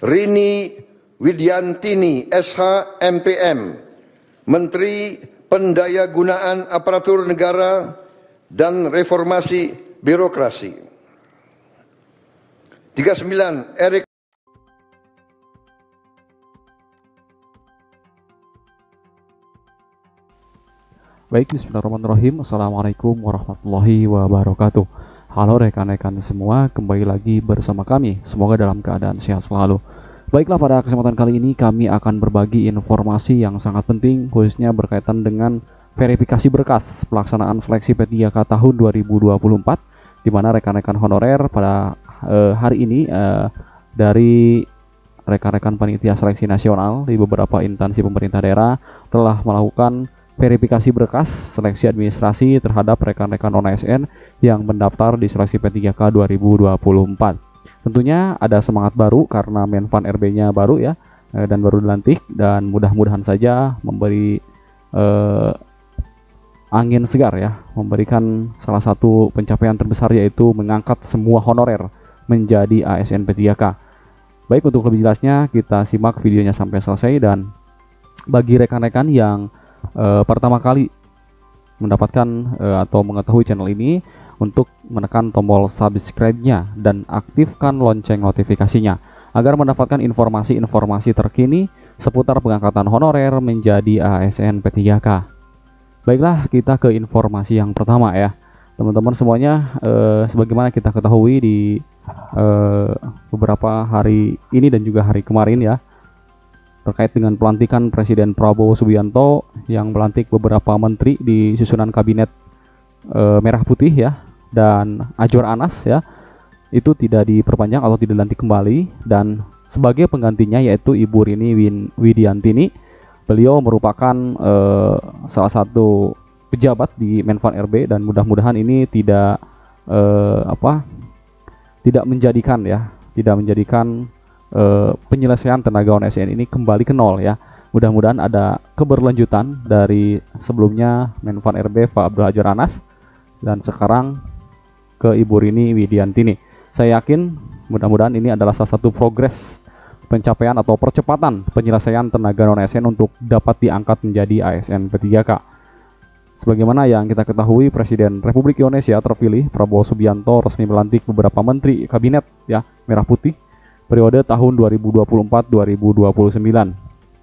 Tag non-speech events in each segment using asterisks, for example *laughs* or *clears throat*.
Rini Widiantini SH MPM, Menteri Pendayagunaan Aparatur Negara dan Reformasi Birokrasi. 39 Erik Baik, bismillahirrahmanirrahim. Assalamualaikum warahmatullahi wabarakatuh. Halo rekan-rekan semua, kembali lagi bersama kami. Semoga dalam keadaan sehat selalu. Baiklah pada kesempatan kali ini kami akan berbagi informasi yang sangat penting khususnya berkaitan dengan verifikasi berkas pelaksanaan seleksi P3K tahun 2024 di mana rekan-rekan honorer pada eh, hari ini eh, dari rekan-rekan panitia seleksi nasional di beberapa instansi pemerintah daerah telah melakukan verifikasi berkas seleksi administrasi terhadap rekan-rekan non-ASN yang mendaftar di seleksi P3K 2024. Tentunya ada semangat baru karena Menfan RB-nya baru ya eh, dan baru dilantik dan mudah-mudahan saja memberi eh, angin segar ya, memberikan salah satu pencapaian terbesar yaitu mengangkat semua honorer menjadi ASN P3K. Baik untuk lebih jelasnya kita simak videonya sampai selesai dan bagi rekan-rekan yang uh, pertama kali mendapatkan uh, atau mengetahui channel ini untuk menekan tombol subscribe-nya dan aktifkan lonceng notifikasinya agar mendapatkan informasi-informasi terkini seputar pengangkatan honorer menjadi ASN P3K. Baiklah, kita ke informasi yang pertama ya. Teman-teman semuanya, eh, sebagaimana kita ketahui di eh, beberapa hari ini dan juga hari kemarin ya, terkait dengan pelantikan Presiden Prabowo Subianto yang melantik beberapa menteri di susunan kabinet e, merah putih ya dan Ajur Anas ya itu tidak diperpanjang atau tidak dilantik kembali dan sebagai penggantinya yaitu Ibu Rini Win Widiantini beliau merupakan e, salah satu pejabat di Menpan RB dan mudah-mudahan ini tidak e, apa tidak menjadikan ya tidak menjadikan eh, penyelesaian tenaga SN ini kembali ke nol ya. Mudah-mudahan ada keberlanjutan dari sebelumnya Menpan RB Pak Abdul Hajar Anas dan sekarang ke Ibu Rini Widiantini. Saya yakin mudah-mudahan ini adalah salah satu progres pencapaian atau percepatan penyelesaian tenaga non ASN untuk dapat diangkat menjadi ASN P3K. Sebagaimana yang kita ketahui, Presiden Republik Indonesia terpilih Prabowo Subianto resmi melantik beberapa menteri kabinet ya merah putih periode tahun 2024-2029.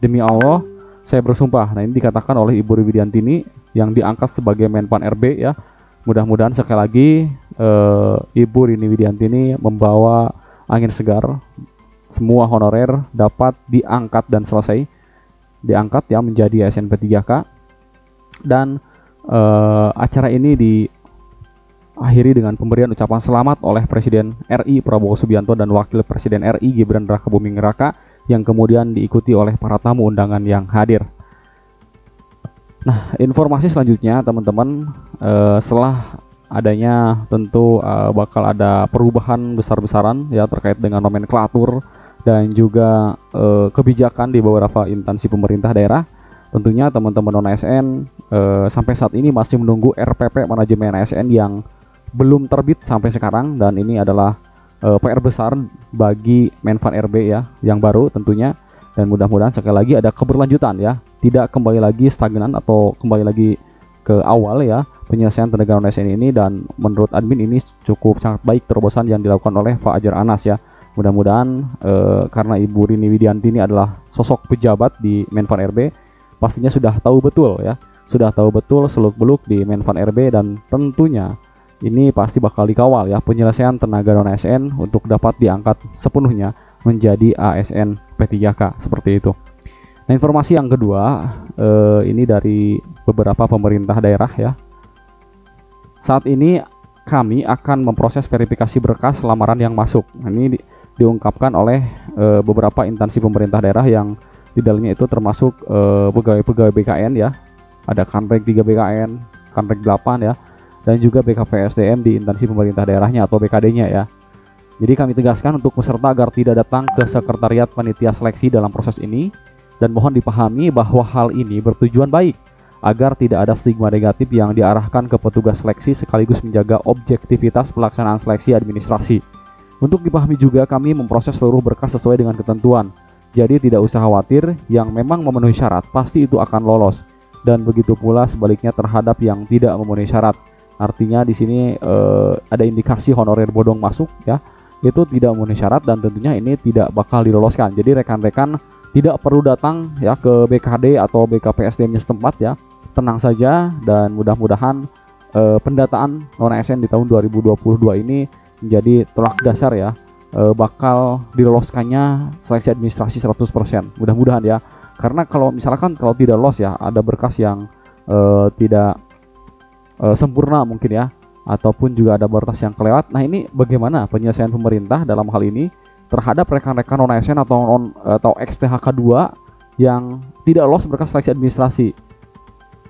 Demi Allah, saya bersumpah. Nah, ini dikatakan oleh Ibu Widiantini yang diangkat sebagai Menpan RB ya. Mudah-mudahan sekali lagi eh, Ibu Rini Widiantini membawa angin segar semua honorer dapat diangkat dan selesai diangkat ya menjadi SNP 3K dan eh, acara ini di akhiri dengan pemberian ucapan selamat oleh Presiden RI Prabowo Subianto dan Wakil Presiden RI Gibran Raka Buming Raka yang kemudian diikuti oleh para tamu undangan yang hadir. Nah, informasi selanjutnya teman-teman eh, setelah adanya tentu eh, bakal ada perubahan besar-besaran ya terkait dengan nomenklatur dan juga eh, kebijakan di beberapa instansi pemerintah daerah. Tentunya teman-teman non ASN eh, sampai saat ini masih menunggu RPP manajemen ASN yang belum terbit sampai sekarang dan ini adalah uh, eh, PR besar bagi Menfan RB ya yang baru tentunya dan mudah-mudahan sekali lagi ada keberlanjutan ya tidak kembali lagi stagnan atau kembali lagi ke awal ya penyelesaian tenaga SN ini dan menurut admin ini cukup sangat baik terobosan yang dilakukan oleh Pak Ajar Anas ya mudah-mudahan e, karena Ibu Rini Widianti ini adalah sosok pejabat di Menfan RB pastinya sudah tahu betul ya sudah tahu betul seluk beluk di Menfan RB dan tentunya ini pasti bakal dikawal ya penyelesaian tenaga non ASN untuk dapat diangkat sepenuhnya menjadi ASN P3K seperti itu. Nah, informasi yang kedua eh, ini dari beberapa pemerintah daerah ya. Saat ini kami akan memproses verifikasi berkas lamaran yang masuk. Nah, ini di, diungkapkan oleh eh, beberapa instansi pemerintah daerah yang di dalamnya itu termasuk eh, pegawai-pegawai eh, BKN ya. Ada Kanrek 3 BKN, Kanrek 8 ya, dan juga BKPSDM di instansi pemerintah daerahnya atau BKD-nya ya. Jadi kami tegaskan untuk peserta agar tidak datang ke sekretariat panitia seleksi dalam proses ini dan mohon dipahami bahwa hal ini bertujuan baik agar tidak ada stigma negatif yang diarahkan ke petugas seleksi sekaligus menjaga objektivitas pelaksanaan seleksi administrasi. Untuk dipahami juga kami memproses seluruh berkas sesuai dengan ketentuan. Jadi tidak usah khawatir, yang memang memenuhi syarat pasti itu akan lolos dan begitu pula sebaliknya terhadap yang tidak memenuhi syarat. Artinya di sini uh, ada indikasi honorer bodong masuk ya. Itu tidak memenuhi syarat dan tentunya ini tidak bakal diloloskan. Jadi rekan-rekan tidak perlu datang ya ke BKD atau BKPSDM-nya setempat ya. Tenang saja dan mudah-mudahan uh, pendataan non ASN di tahun 2022 ini menjadi tolak dasar ya uh, bakal diloloskannya seleksi administrasi 100%. Mudah-mudahan ya. Karena kalau misalkan kalau tidak lolos ya ada berkas yang uh, tidak uh, sempurna mungkin ya ataupun juga ada batas yang kelewat. Nah, ini bagaimana penyelesaian pemerintah dalam hal ini terhadap rekan-rekan non ASN atau non atau XTHK2 yang tidak lolos berkas seleksi administrasi.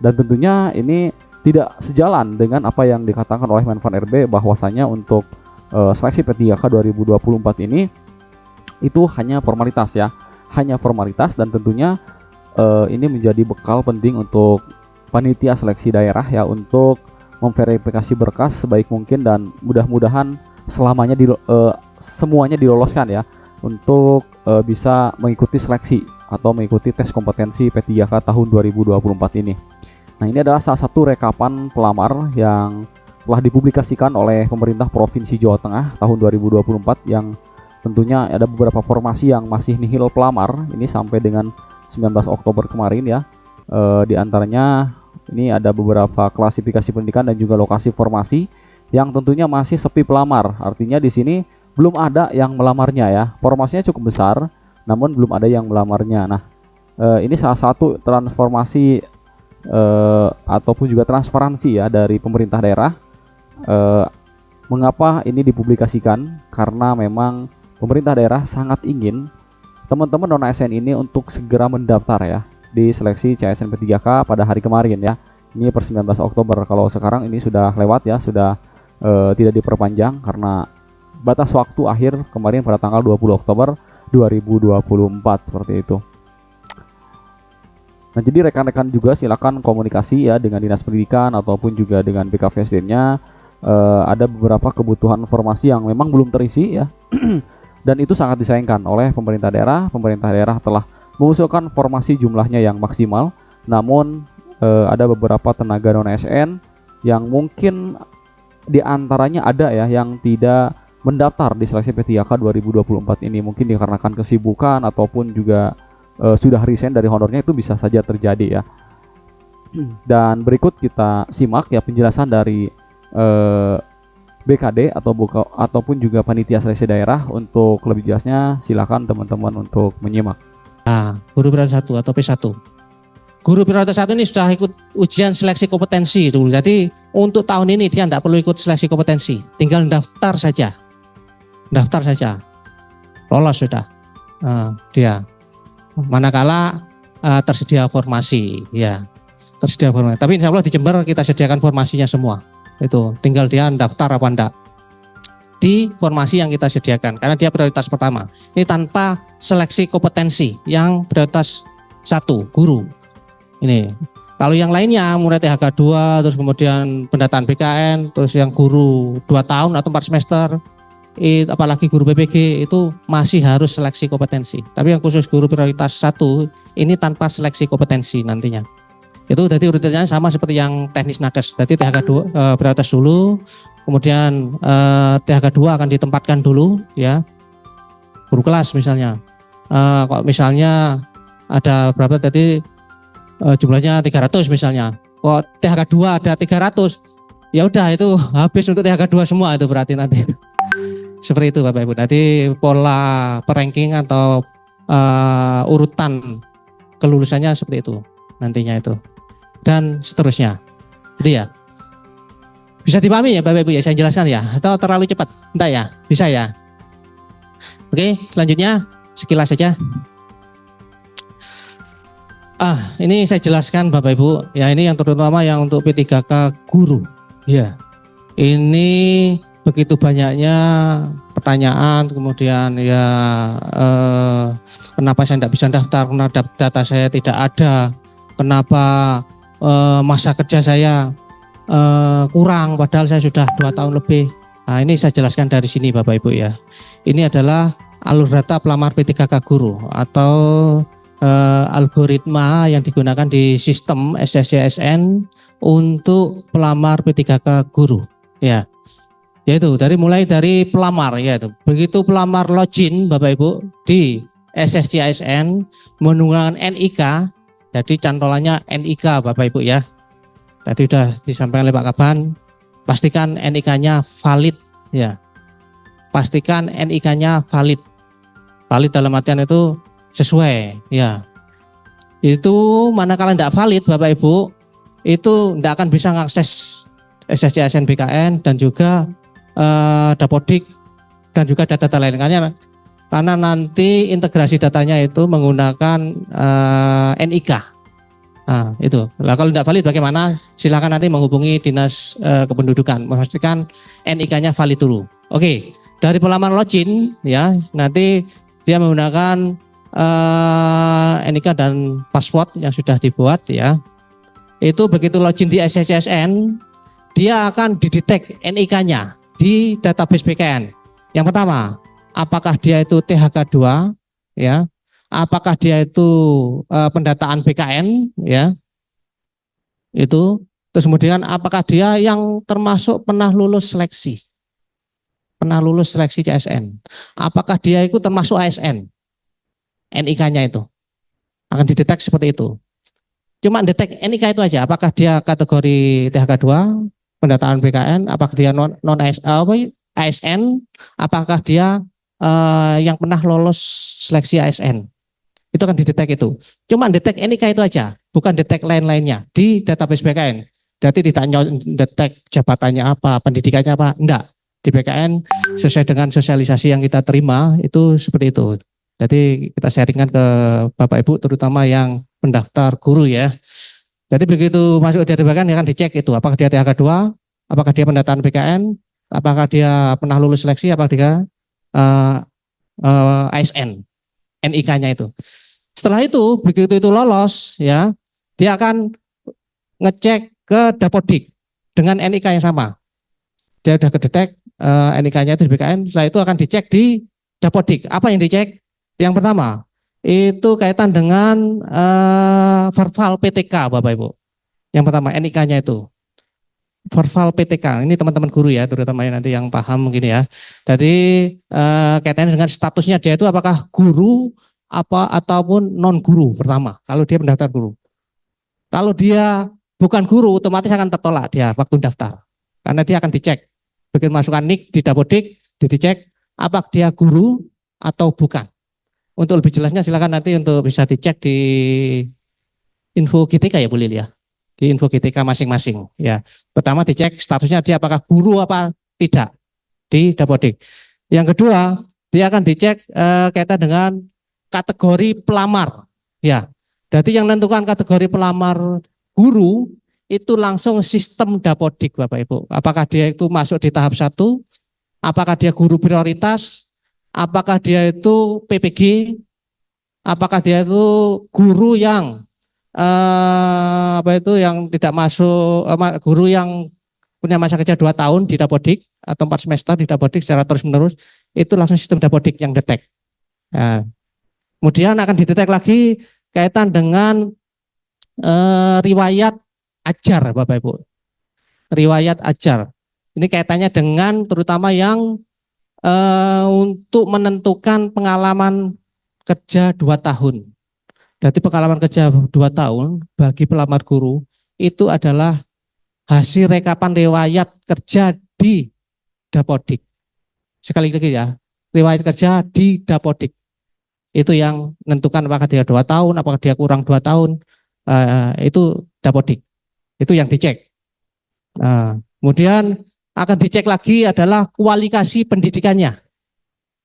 Dan tentunya ini tidak sejalan dengan apa yang dikatakan oleh Menpan RB bahwasanya untuk uh, seleksi P3K 2024 ini itu hanya formalitas ya, hanya formalitas dan tentunya uh, ini menjadi bekal penting untuk panitia seleksi daerah ya untuk memverifikasi berkas sebaik mungkin dan mudah-mudahan selamanya di uh, eh, semuanya diloloskan ya untuk uh, bisa mengikuti seleksi atau mengikuti tes kompetensi P3K tahun 2024 ini. Nah, ini adalah salah satu rekapan pelamar yang telah dipublikasikan oleh pemerintah Provinsi Jawa Tengah tahun 2024 yang tentunya ada beberapa formasi yang masih nihil pelamar ini sampai dengan 19 Oktober kemarin ya uh, di antaranya ini ada beberapa klasifikasi pendidikan dan juga lokasi formasi yang tentunya masih sepi pelamar. Artinya di sini belum ada yang melamarnya ya. Formasinya cukup besar, namun belum ada yang melamarnya. Nah, uh, ini salah satu transformasi uh, ataupun juga transparansi ya dari pemerintah daerah. Uh, mengapa ini dipublikasikan? Karena memang pemerintah daerah sangat ingin teman-teman non ASN ini untuk segera mendaftar ya di seleksi CSN P3K pada hari kemarin ya. Ini per 19 Oktober. Kalau sekarang ini sudah lewat ya, sudah e, tidak diperpanjang karena batas waktu akhir kemarin pada tanggal 20 Oktober 2024 seperti itu. Nah, jadi rekan-rekan juga silakan komunikasi ya dengan Dinas Pendidikan ataupun juga dengan bkvsd nya E, eh, ada beberapa kebutuhan informasi yang memang belum terisi ya. *clears throat* Dan itu sangat disayangkan oleh pemerintah daerah. Pemerintah daerah telah mengusulkan formasi jumlahnya yang maksimal, namun e, ada beberapa tenaga non ASN yang mungkin diantaranya ada ya yang tidak mendaftar di seleksi P3K 2024 ini mungkin dikarenakan kesibukan ataupun juga e, sudah resign dari honornya itu bisa saja terjadi ya. *clears throat* Dan berikut kita simak ya penjelasan dari e, eh, BKD atau buka, ataupun juga panitia seleksi daerah untuk lebih jelasnya silakan teman-teman untuk menyimak guru prioritas Satu atau P1. Guru prioritas Satu ini sudah ikut ujian seleksi kompetensi dulu. Jadi untuk tahun ini dia tidak perlu ikut seleksi kompetensi, tinggal daftar saja. Daftar saja. Lolos sudah. Uh, dia. Manakala uh, tersedia formasi, ya. Tersedia formasi. Tapi insya Allah di Jember kita sediakan formasinya semua. Itu tinggal dia daftar apa enggak di formasi yang kita sediakan karena dia prioritas pertama. Ini tanpa seleksi kompetensi yang prioritas satu guru. Ini kalau yang lainnya murid THK 2 terus kemudian pendataan BKN terus yang guru 2 tahun atau 4 semester it, apalagi guru PPG itu masih harus seleksi kompetensi. Tapi yang khusus guru prioritas satu ini tanpa seleksi kompetensi nantinya. Itu jadi urutannya sama seperti yang teknis nakes. Jadi THK 2 eh, prioritas dulu, kemudian eh, THK 2 akan ditempatkan dulu ya guru kelas misalnya eh, Kok misalnya ada berapa tadi eh, jumlahnya 300 misalnya kok THK 2 ada 300 ya udah itu habis untuk THK 2 semua itu berarti nanti *laughs* seperti itu Bapak Ibu. Nanti pola peranking atau uh, urutan kelulusannya seperti itu nantinya itu dan seterusnya. jadi ya. Bisa dipahami ya Bapak Ibu ya, saya jelaskan ya. Atau terlalu cepat? Entah ya? Bisa ya? Oke, selanjutnya sekilas saja. Ah, ini saya jelaskan Bapak Ibu. Ya, ini yang terutama yang untuk P3K guru. Ya. Ini begitu banyaknya pertanyaan, kemudian ya eh, kenapa saya tidak bisa daftar karena data saya tidak ada. Kenapa eh, masa kerja saya uh, kurang padahal saya sudah dua tahun lebih. Nah, ini saya jelaskan dari sini Bapak Ibu ya. Ini adalah alur data pelamar P3K guru atau uh, algoritma yang digunakan di sistem SSCSN untuk pelamar P3K guru ya. Yaitu dari mulai dari pelamar yaitu begitu pelamar login Bapak Ibu di SSCSN menggunakan NIK jadi cantolannya NIK Bapak Ibu ya tadi sudah disampaikan oleh Pak Kaban, pastikan NIK-nya valid ya. Pastikan NIK-nya valid. Valid dalam artian itu sesuai ya. Itu manakala tidak valid Bapak Ibu, itu tidak akan bisa mengakses SSC BKN dan juga eh, Dapodik dan juga data-data lain. Karena, karena nanti integrasi datanya itu menggunakan eh, NIK Nah, itu. Nah, kalau tidak valid bagaimana? Silakan nanti menghubungi Dinas e, Kependudukan memastikan NIK-nya valid dulu. Oke, dari pelaman login ya, nanti dia menggunakan e, eh, NIK dan password yang sudah dibuat ya. Itu begitu login di SSSN, dia akan didetek NIK-nya di database BKN. Yang pertama, apakah dia itu THK2 ya apakah dia itu uh, pendataan BKN ya itu terus kemudian apakah dia yang termasuk pernah lulus seleksi pernah lulus seleksi CSN apakah dia itu termasuk ASN NIK-nya itu akan dideteksi seperti itu cuma detek NIK itu aja apakah dia kategori THK 2 pendataan BKN apakah dia non non ASN eh, apakah dia uh, yang pernah lolos seleksi ASN itu akan didetek itu. Cuma detek NIK itu aja, bukan detek lain-lainnya di database BKN. Jadi tidak detek jabatannya apa, pendidikannya apa, enggak. Di BKN sesuai dengan sosialisasi yang kita terima itu seperti itu. Jadi kita sharingkan ke Bapak Ibu terutama yang pendaftar guru ya. Jadi begitu masuk di BKN akan ya dicek itu apakah dia THK 2, apakah dia pendataan BKN, apakah dia pernah lulus seleksi, apakah dia uh, eh, uh, eh, ASN, NIK-nya itu. Setelah itu, begitu itu lolos, ya, dia akan ngecek ke Dapodik dengan NIK yang sama. Dia sudah kedetek eh, NIK-nya itu di BKN, setelah itu akan dicek di Dapodik. Apa yang dicek? Yang pertama, itu kaitan dengan eh, verval PTK, Bapak Ibu. Yang pertama, NIK-nya itu. Verval PTK, ini teman-teman guru ya, terutama yang nanti yang paham mungkin ya. Jadi eh, kaitannya dengan statusnya dia itu apakah guru apa ataupun non guru pertama kalau dia mendaftar guru. Kalau dia bukan guru otomatis akan tertolak dia waktu daftar. Karena dia akan dicek. bikin masukan nik di Dapodik, di dicek apa dia guru atau bukan. Untuk lebih jelasnya silakan nanti untuk bisa dicek di info GTK ya Bu Lilia ya. Di info GTK masing-masing ya. Pertama dicek statusnya dia apakah guru apa tidak di Dapodik. Yang kedua, dia akan dicek eh, kaitan dengan kategori pelamar. Ya, jadi yang menentukan kategori pelamar guru itu langsung sistem dapodik Bapak Ibu. Apakah dia itu masuk di tahap satu? Apakah dia guru prioritas? Apakah dia itu PPG? Apakah dia itu guru yang eh, apa itu yang tidak masuk eh, guru yang punya masa kerja dua tahun di dapodik atau empat semester di dapodik secara terus menerus itu langsung sistem dapodik yang detek. Nah, Kemudian akan ditetek lagi kaitan dengan e, riwayat ajar Bapak Ibu. Riwayat ajar. Ini kaitannya dengan terutama yang e, untuk menentukan pengalaman kerja dua tahun. Jadi pengalaman kerja dua tahun bagi pelamar guru itu adalah hasil rekapan riwayat kerja di Dapodik. Sekali lagi ya, riwayat kerja di Dapodik itu yang menentukan apakah dia dua tahun, apakah dia kurang dua tahun, uh, itu dapodik. Itu yang dicek. Uh, kemudian akan dicek lagi adalah kualifikasi pendidikannya.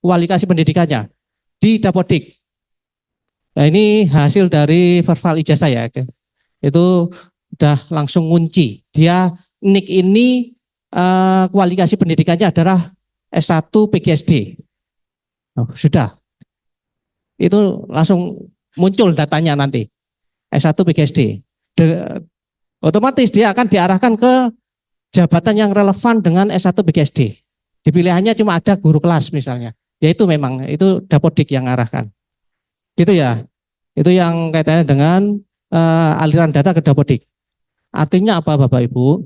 Kualifikasi pendidikannya di dapodik. Nah, ini hasil dari verbal ijazah ya. Itu udah langsung ngunci. Dia nik ini uh, kualifikasi pendidikannya adalah S1 PGSD. Oh, sudah itu langsung muncul datanya nanti. S1 PGSD. De, otomatis dia akan diarahkan ke jabatan yang relevan dengan S1 PGSD. Dipilihannya cuma ada guru kelas misalnya. Ya itu memang, itu dapodik yang arahkan. Gitu ya. Itu yang kaitannya dengan uh, aliran data ke dapodik. Artinya apa Bapak Ibu?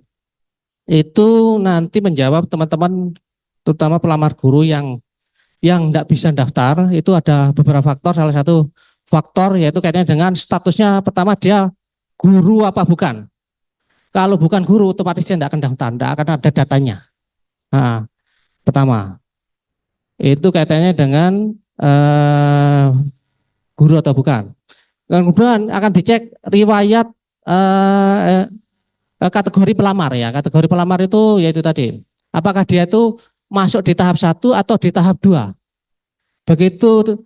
Itu nanti menjawab teman-teman terutama pelamar guru yang yang tidak bisa daftar itu ada beberapa faktor. Salah satu faktor yaitu kaitannya dengan statusnya pertama dia guru apa bukan. Kalau bukan guru otomatis dia tidak akan daftar, tidak akan ada datanya. Nah, pertama itu kaitannya dengan eh, guru atau bukan. Kemudian akan dicek riwayat eh, eh, kategori pelamar ya. Kategori pelamar itu yaitu tadi apakah dia itu masuk di tahap satu atau di tahap dua. Begitu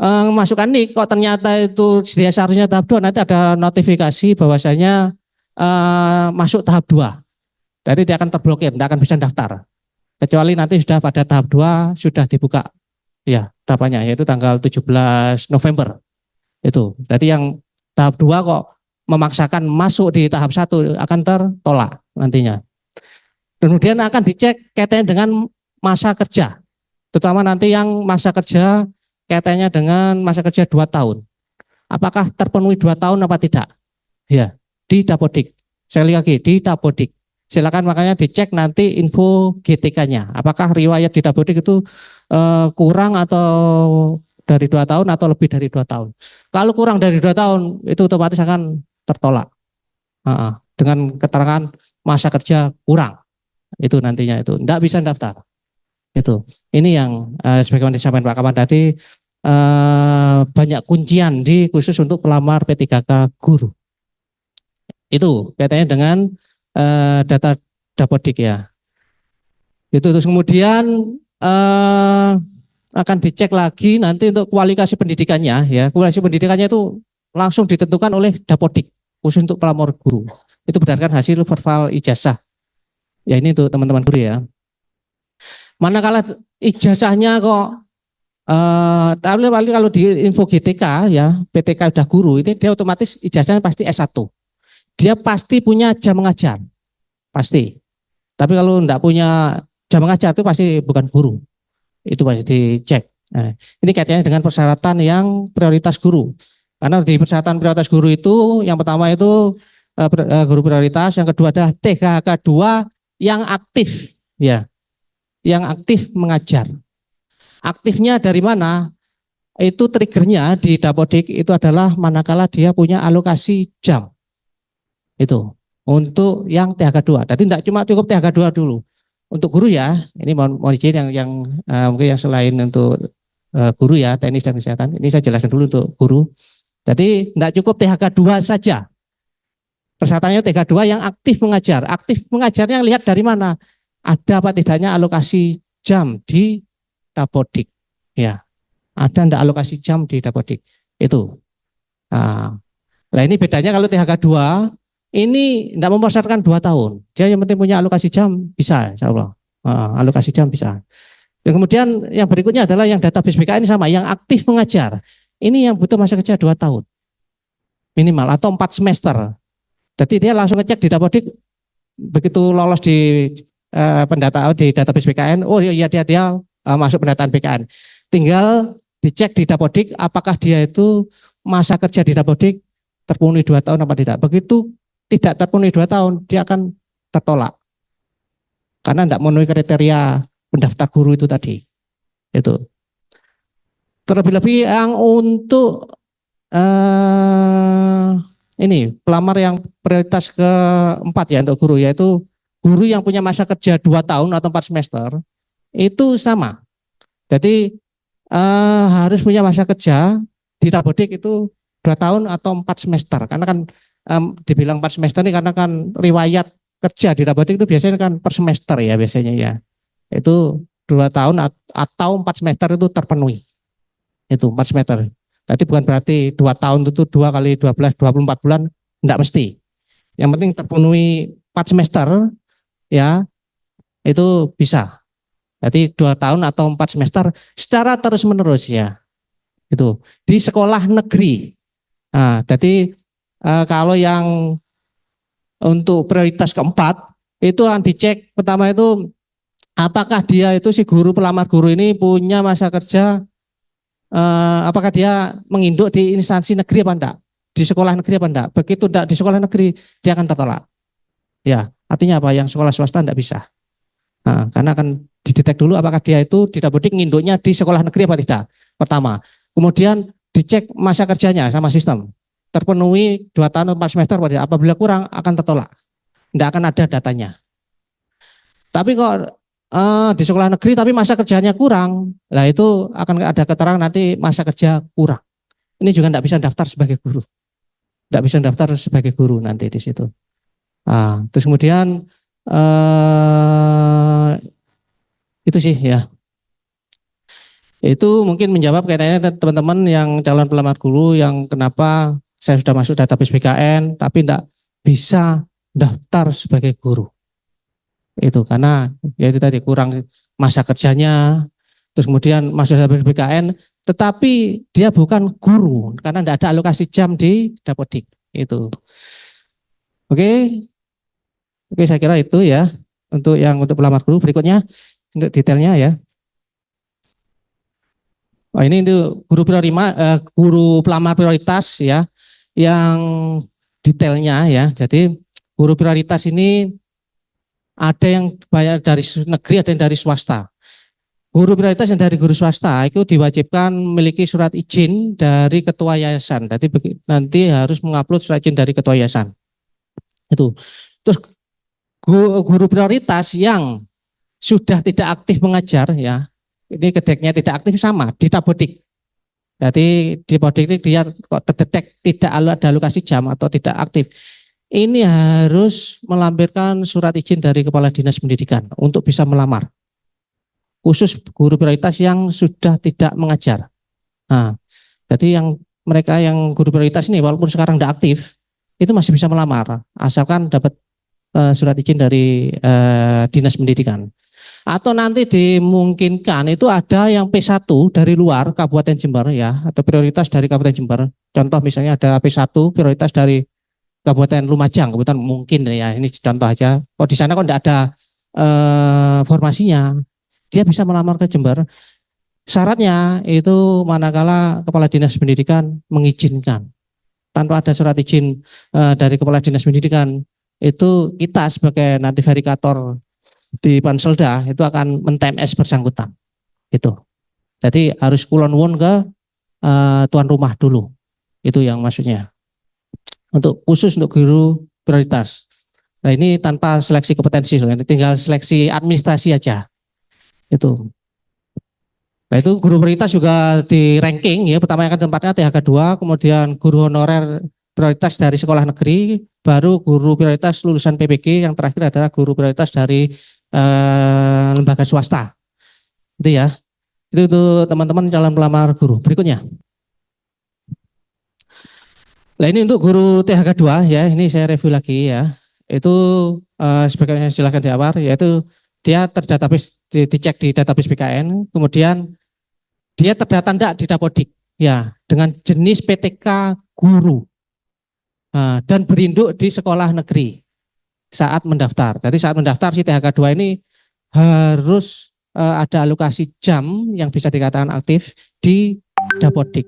eh, masukkan nih, kok ternyata itu dia seharusnya tahap dua, nanti ada notifikasi bahwasanya eh, masuk tahap dua. Jadi dia akan terblokir, tidak akan bisa daftar. Kecuali nanti sudah pada tahap dua sudah dibuka. Ya, tahapannya yaitu tanggal 17 November. Itu. Jadi yang tahap dua kok memaksakan masuk di tahap satu akan tertolak nantinya. Kemudian akan dicek kaitannya dengan masa kerja, terutama nanti yang masa kerja kaitannya dengan masa kerja dua tahun. Apakah terpenuhi dua tahun apa tidak? Ya, di Dapodik. Saya lihat lagi, di Dapodik. Silakan makanya dicek nanti info GTK-nya. Apakah riwayat di Dapodik itu eh, kurang atau dari dua tahun atau lebih dari dua tahun. Kalau kurang dari dua tahun itu otomatis akan tertolak uh, dengan keterangan masa kerja kurang itu nantinya itu tidak bisa daftar itu ini yang uh, sebagaimana disampaikan Pak Kaman tadi uh, banyak kuncian di khusus untuk pelamar P3K guru itu kaitannya dengan uh, data dapodik ya itu terus kemudian uh, akan dicek lagi nanti untuk kualifikasi pendidikannya ya kualifikasi pendidikannya itu langsung ditentukan oleh dapodik khusus untuk pelamar guru itu berdasarkan hasil verval ijazah Ya ini tuh teman-teman guru ya. Manakala ijazahnya kok Uh, tapi paling kalau di info GTK ya, PTK udah guru, ini dia otomatis ijazahnya pasti S1. Dia pasti punya jam mengajar, pasti. Tapi kalau enggak punya jam mengajar itu pasti bukan guru. Itu pasti dicek. Nah, ini kaitannya dengan persyaratan yang prioritas guru. Karena di persyaratan prioritas guru itu yang pertama itu uh, guru prioritas, yang kedua adalah THK 2 yang aktif ya yang aktif mengajar aktifnya dari mana itu triggernya di dapodik itu adalah manakala dia punya alokasi jam itu untuk yang THK2 tadi tidak cuma cukup THK2 dulu untuk guru ya ini mohon, mohon izin yang yang uh, mungkin yang selain untuk uh, guru ya teknis dan kesehatan ini saya jelaskan dulu untuk guru jadi tidak cukup THK2 saja Persyaratannya tiga dua yang aktif mengajar. Aktif mengajarnya lihat dari mana? Ada apa tidaknya alokasi jam di dapodik. Ya. Ada ndak alokasi jam di dapodik? Itu. Nah, nah ini bedanya kalau THK2 ini tidak mempersyaratkan dua tahun. Dia yang penting punya alokasi jam bisa, insya Allah. Uh, alokasi jam bisa. Dan kemudian yang berikutnya adalah yang database BK ini sama, yang aktif mengajar. Ini yang butuh masa kerja dua tahun minimal atau empat semester. Jadi dia langsung ngecek di Dapodik begitu lolos di uh, eh, pendataan di database BKN, oh iya, iya dia dia uh, masuk pendataan BKN. Tinggal dicek di Dapodik apakah dia itu masa kerja di Dapodik terpenuhi dua tahun apa tidak. Begitu tidak terpenuhi dua tahun, dia akan tertolak karena tidak memenuhi kriteria pendaftar guru itu tadi. Itu. Terlebih-lebih yang untuk eh, ini pelamar yang prioritas keempat ya untuk guru yaitu guru yang punya masa kerja 2 tahun atau 4 semester itu sama. Jadi eh, harus punya masa kerja di tabodik itu 2 tahun atau 4 semester karena kan eh, dibilang 4 semester ini karena kan riwayat kerja di tabodik itu biasanya kan per semester ya biasanya ya. Itu 2 tahun atau 4 semester itu terpenuhi. Itu 4 semester. Tadi bukan berarti dua tahun itu dua kali 12, 24 bulan, enggak mesti. Yang penting terpenuhi 4 semester, ya itu bisa. Jadi dua tahun atau empat semester secara terus menerus ya, itu di sekolah negeri. Nah, jadi eh, kalau yang untuk prioritas keempat itu yang dicek pertama itu apakah dia itu si guru pelamar guru ini punya masa kerja eh, apakah dia menginduk di instansi negeri apa enggak? Di sekolah negeri apa enggak? Begitu enggak di sekolah negeri, dia akan tertolak. Ya, artinya apa? Yang sekolah swasta enggak bisa. Nah, karena akan didetek dulu apakah dia itu tidak dapodik nginduknya di sekolah negeri apa tidak. Pertama. Kemudian dicek masa kerjanya sama sistem. Terpenuhi dua tahun atau 4 semester apabila kurang akan tertolak. Tidak akan ada datanya. Tapi kok uh, di sekolah negeri tapi masa kerjanya kurang, lah itu akan ada keterangan nanti masa kerja kurang. Ini juga tidak bisa daftar sebagai guru, tidak bisa daftar sebagai guru nanti di situ. Nah, terus kemudian uh, itu sih ya. Itu mungkin menjawab kaitannya teman-teman yang calon pelamar guru yang kenapa saya sudah masuk database BKN tapi tidak bisa daftar sebagai guru itu karena ya itu tadi kurang masa kerjanya terus kemudian masuk dalam BKN tetapi dia bukan guru karena tidak ada alokasi jam di dapodik itu oke oke saya kira itu ya untuk yang untuk pelamar guru berikutnya untuk detailnya ya oh ini itu guru prioritas uh, eh, guru pelamar prioritas ya yang detailnya ya jadi guru prioritas ini ada yang bayar dari negeri, ada yang dari swasta. Guru prioritas yang dari guru swasta itu diwajibkan memiliki surat izin dari ketua yayasan. Jadi nanti harus mengupload surat izin dari ketua yayasan. Itu. Terus guru prioritas yang sudah tidak aktif mengajar ya, ini kedeknya tidak aktif sama di tabodik. Jadi di tabodik ini dia kok terdetek tidak ada alokasi jam atau tidak aktif ini harus melampirkan surat izin dari Kepala Dinas Pendidikan untuk bisa melamar. Khusus guru prioritas yang sudah tidak mengajar. Nah, jadi yang mereka yang guru prioritas ini walaupun sekarang tidak aktif, itu masih bisa melamar asalkan dapat uh, surat izin dari uh, Dinas Pendidikan. Atau nanti dimungkinkan itu ada yang P1 dari luar Kabupaten Jember ya, atau prioritas dari Kabupaten Jember. Contoh misalnya ada P1 prioritas dari Kabupaten Lumajang, Kabupaten mungkin ya ini contoh aja. Kok di sana kok tidak ada eh, formasinya, dia bisa melamar ke Jember. Syaratnya itu manakala kepala dinas pendidikan mengizinkan. Tanpa ada surat izin eh, dari kepala dinas pendidikan, itu kita sebagai nanti verikator di Panselda itu akan men-TMS bersangkutan. Itu. Jadi harus kulon won ke eh, tuan rumah dulu. Itu yang maksudnya untuk khusus untuk guru prioritas. Nah ini tanpa seleksi kompetensi, tinggal seleksi administrasi aja. Itu. Nah itu guru prioritas juga di ranking ya, pertama yang akan tempatnya THK 2, kemudian guru honorer prioritas dari sekolah negeri, baru guru prioritas lulusan PPG, yang terakhir adalah guru prioritas dari eh, lembaga swasta. Itu ya. Itu untuk teman-teman calon pelamar guru. Berikutnya. Nah ini untuk guru THK2 ya, ini saya review lagi ya. Itu eh, sebagaimana silahkan di awal, yaitu dia terdatabase di, dicek di database BKN, kemudian dia terdata tidak di Dapodik ya dengan jenis PTK guru uh, dan berinduk di sekolah negeri saat mendaftar. Jadi saat mendaftar si THK2 ini harus uh, ada alokasi jam yang bisa dikatakan aktif di Dapodik.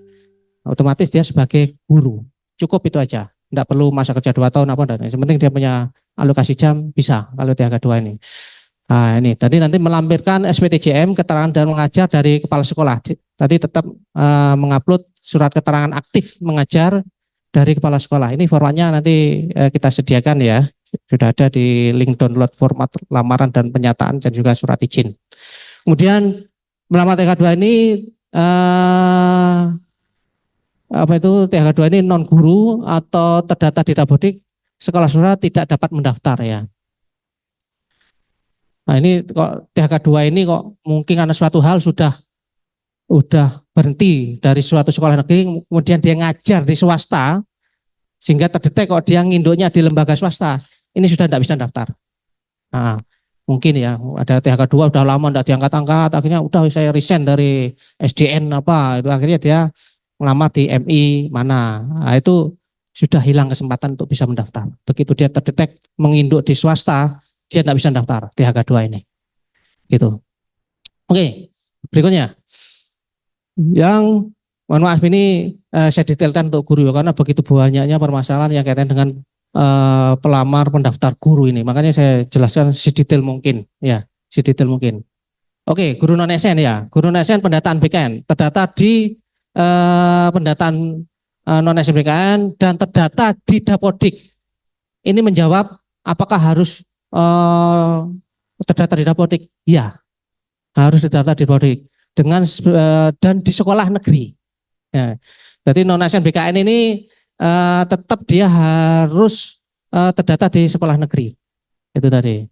Otomatis dia sebagai guru cukup itu aja. Tidak perlu masa kerja dua tahun apa dan yang penting dia punya alokasi jam bisa kalau THK2 ini. Nah, ini tadi nanti melampirkan SPTJM keterangan dan mengajar dari kepala sekolah. Tadi tetap e, mengupload surat keterangan aktif mengajar dari kepala sekolah. Ini formatnya nanti e, kita sediakan ya. Sudah ada di link download format lamaran dan penyataan dan juga surat izin. Kemudian melamar TK2 ini eh apa itu THK2 ini non guru atau terdata di dapodik sekolah swasta tidak dapat mendaftar ya. Nah ini kok THK2 ini kok mungkin karena suatu hal sudah udah berhenti dari suatu sekolah negeri kemudian dia ngajar di swasta sehingga terdetek kok dia nginduknya di lembaga swasta ini sudah tidak bisa daftar nah, mungkin ya ada THK2 sudah lama tidak diangkat-angkat akhirnya udah saya resign dari SDN apa itu akhirnya dia lama di MI mana. Nah, itu sudah hilang kesempatan untuk bisa mendaftar. Begitu dia terdetek menginduk di swasta, dia tidak bisa mendaftar THK2 ini. Gitu. Oke, berikutnya. Yang mohon maaf ini eh, saya detailkan untuk guru ya, karena begitu banyaknya permasalahan yang kaitan dengan eh, pelamar pendaftar guru ini. Makanya saya jelaskan sedetail mungkin ya, sedetail mungkin. Oke, guru non SN ya. Guru non SN pendataan BKN terdata di eh, pendataan eh, non SBKN dan terdata di Dapodik. Ini menjawab apakah harus eh, terdata di Dapodik? Ya, harus terdata di Dapodik dengan eh, dan di sekolah negeri. Ya. Jadi non SBKN ini eh, tetap dia harus eh, terdata di sekolah negeri. Itu tadi.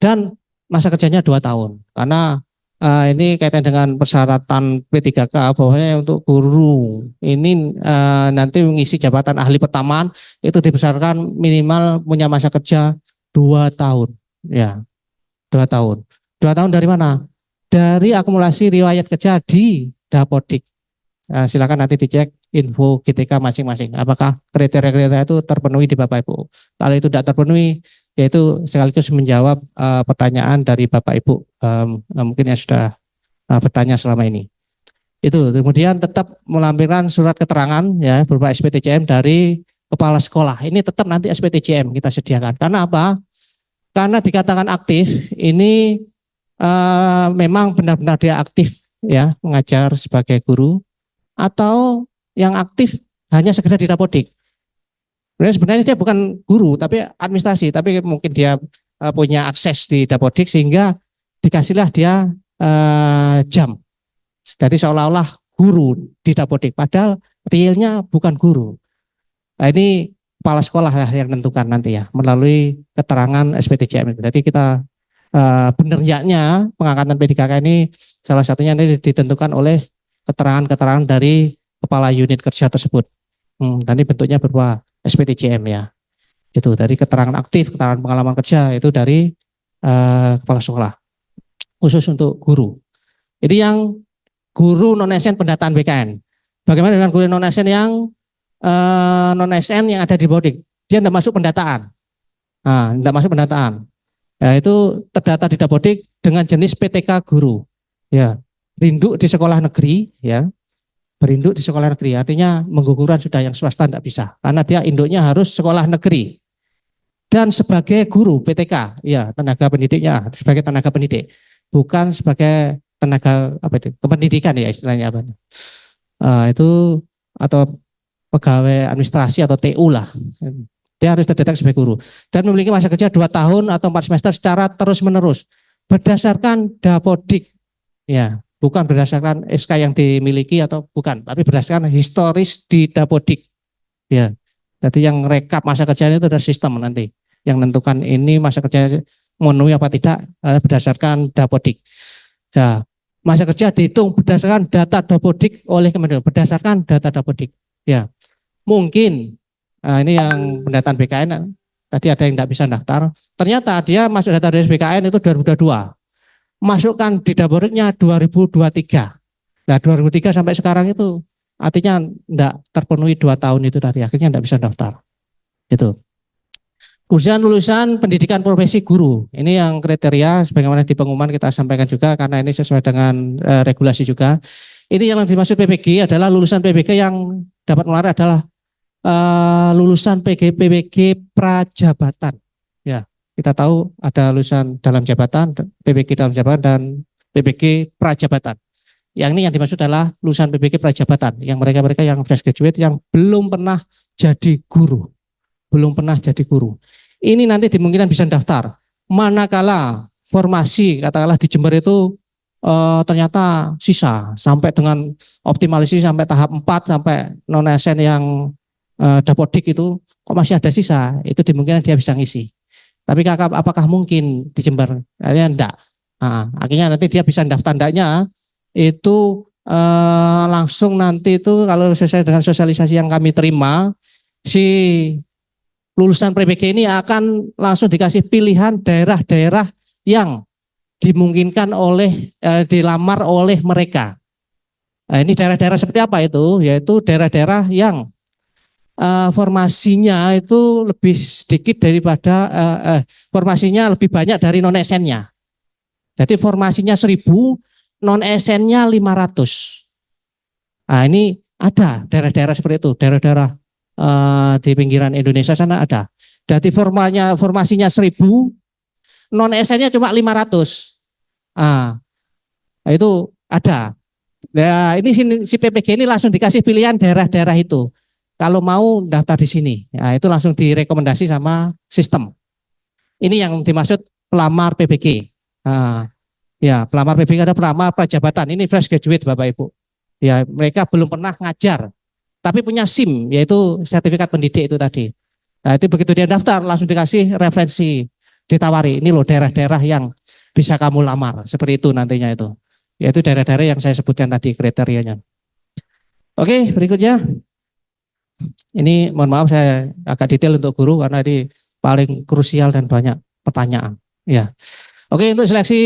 Dan masa kerjanya dua tahun karena uh, ini kaitan dengan persyaratan P3K bahwa untuk guru ini uh, nanti mengisi jabatan ahli pertamaan itu dibesarkan minimal punya masa kerja dua tahun ya dua tahun dua tahun dari mana dari akumulasi riwayat kerja di Dapodik uh, silakan nanti dicek info GTK masing-masing apakah kriteria-kriteria itu terpenuhi di Bapak Ibu kalau itu tidak terpenuhi yaitu sekaligus menjawab uh, pertanyaan dari Bapak Ibu um, mungkin yang sudah uh, bertanya selama ini. Itu kemudian tetap melampirkan surat keterangan ya berupa sptcm dari kepala sekolah. Ini tetap nanti sptcm kita sediakan. Karena apa? Karena dikatakan aktif ini uh, memang benar-benar dia aktif ya mengajar sebagai guru atau yang aktif hanya segera dirapodik sebenarnya dia bukan guru tapi administrasi, tapi mungkin dia eh, punya akses di Dapodik sehingga dikasihlah dia uh, jam. Jadi seolah-olah guru di Dapodik, padahal realnya bukan guru. Nah, ini kepala sekolah yang tentukan nanti ya melalui keterangan SPTJM. Jadi kita uh, eh, benernya pengangkatan PDKK ini salah satunya ini ditentukan oleh keterangan-keterangan dari kepala unit kerja tersebut. Hmm, nanti bentuknya berupa SPTJM ya. Itu dari keterangan aktif, keterangan pengalaman kerja itu dari uh, kepala sekolah. Khusus untuk guru. Jadi yang guru non SN pendataan BKN. Bagaimana dengan guru non SN yang uh, eh, non SN yang ada di boarding? Dia tidak masuk pendataan. Nah, tidak masuk pendataan. Ya, itu terdata di Dapodik dengan jenis PTK guru. Ya, rindu di sekolah negeri ya berinduk di sekolah negeri. Artinya mengguguran sudah yang swasta tidak bisa. Karena dia induknya harus sekolah negeri. Dan sebagai guru PTK, ya tenaga pendidiknya, sebagai tenaga pendidik. Bukan sebagai tenaga apa itu kependidikan ya istilahnya apa uh, itu atau pegawai administrasi atau TU lah dia harus terdetek sebagai guru dan memiliki masa kerja dua tahun atau empat semester secara terus menerus berdasarkan dapodik ya bukan berdasarkan SK yang dimiliki atau bukan, tapi berdasarkan historis di Dapodik. Ya. Jadi yang rekap masa kerjanya itu ada sistem nanti yang menentukan ini masa kerja memenuhi apa tidak berdasarkan Dapodik. Ya. Masa kerja dihitung berdasarkan data Dapodik oleh Kementerian berdasarkan data Dapodik. Ya. Mungkin nah ini yang pendataan BKN tadi ada yang tidak bisa daftar. Ternyata dia masuk data dari BKN itu 2022 masukkan di dapurnya 2023. Nah 2003 sampai sekarang itu artinya tidak terpenuhi dua tahun itu tadi akhirnya tidak bisa daftar. Itu. Ujian lulusan pendidikan profesi guru. Ini yang kriteria sebagaimana di pengumuman kita sampaikan juga karena ini sesuai dengan e, regulasi juga. Ini yang dimaksud PPG adalah lulusan PPG yang dapat melarang adalah e, lulusan PG PPG prajabatan kita tahu ada lulusan dalam jabatan, PBG dalam jabatan dan PBG prajabatan. Yang ini yang dimaksud adalah lulusan PBG prajabatan, yang mereka-mereka yang fresh graduate yang belum pernah jadi guru. Belum pernah jadi guru. Ini nanti dimungkinkan bisa daftar. Manakala formasi katakanlah di Jember itu e, ternyata sisa sampai dengan optimalisasi sampai tahap 4 sampai non SN yang e, dapodik itu kok masih ada sisa, itu dimungkinkan dia bisa ngisi. Tapi kakak apakah mungkin di Jember? Akhirnya enggak. Nah, akhirnya nanti dia bisa daftar tandanya itu eh, langsung nanti itu kalau sesuai dengan sosialisasi yang kami terima si lulusan PPK ini akan langsung dikasih pilihan daerah-daerah yang dimungkinkan oleh eh, dilamar oleh mereka. Nah, ini daerah-daerah seperti apa itu? Yaitu daerah-daerah yang uh, formasinya itu lebih sedikit daripada uh, uh, formasinya lebih banyak dari non esennya. Jadi formasinya 1000, non esennya 500. Nah, ini ada daerah-daerah seperti itu, daerah-daerah uh, di pinggiran Indonesia sana ada. Jadi formalnya formasinya 1000, non esennya cuma 500. Ah, itu ada. ya ini si PPG ini langsung dikasih pilihan daerah-daerah itu kalau mau daftar di sini. Ya, itu langsung direkomendasi sama sistem. Ini yang dimaksud pelamar PBG. Nah, ya, pelamar PBG ada pelamar prajabatan. Ini fresh graduate Bapak Ibu. Ya, mereka belum pernah ngajar, tapi punya SIM, yaitu sertifikat pendidik itu tadi. Nah, itu begitu dia daftar langsung dikasih referensi, ditawari. Ini loh daerah-daerah yang bisa kamu lamar, seperti itu nantinya itu. Yaitu daerah-daerah yang saya sebutkan tadi kriterianya. Oke, berikutnya. Ini mohon maaf saya agak detail untuk guru karena ini paling krusial dan banyak pertanyaan. Ya. Oke, untuk seleksi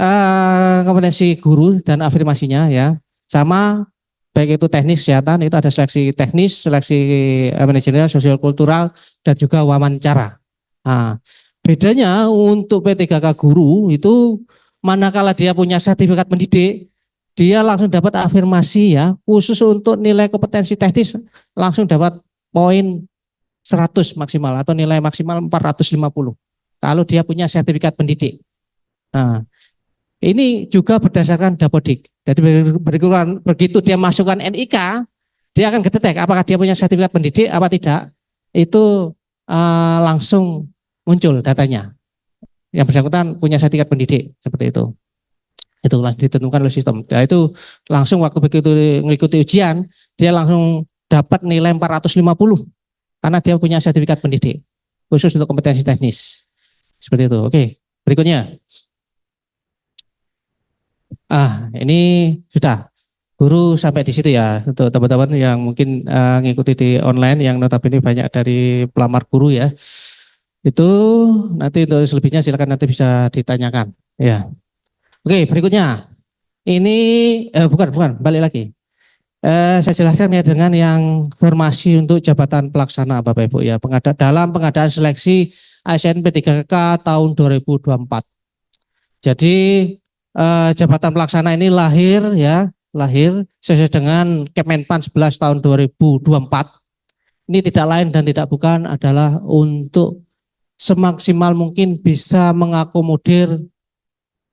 uh, kompetensi guru dan afirmasinya ya. Sama baik itu teknis kesehatan itu ada seleksi teknis, seleksi uh, manajerial, sosial kultural dan juga wawancara. Nah, bedanya untuk P3K guru itu manakala dia punya sertifikat mendidik dia langsung dapat afirmasi ya, khusus untuk nilai kompetensi teknis langsung dapat poin 100 maksimal atau nilai maksimal 450 kalau dia punya sertifikat pendidik. Nah, ini juga berdasarkan dapodik. Jadi berikutan begitu dia masukkan NIK, dia akan ketetek apakah dia punya sertifikat pendidik apa tidak. Itu uh, langsung muncul datanya. Yang bersangkutan punya sertifikat pendidik seperti itu itu langsung ditentukan oleh sistem. Nah, itu langsung waktu begitu mengikuti ujian, dia langsung dapat nilai 450 karena dia punya sertifikat pendidik khusus untuk kompetensi teknis. Seperti itu. Oke, berikutnya. Ah, ini sudah guru sampai di situ ya untuk teman-teman yang mungkin uh, ngikuti di online yang notabene banyak dari pelamar guru ya. Itu nanti untuk selebihnya silakan nanti bisa ditanyakan. Ya. Oke, berikutnya. Ini eh, bukan bukan, balik lagi. Eh, saya jelaskan ya dengan yang formasi untuk jabatan pelaksana Bapak Ibu ya, pengada dalam pengadaan seleksi ASN P3K tahun 2024. Jadi eh, jabatan pelaksana ini lahir ya, lahir sesuai dengan Kemenpan 11 tahun 2024. Ini tidak lain dan tidak bukan adalah untuk semaksimal mungkin bisa mengakomodir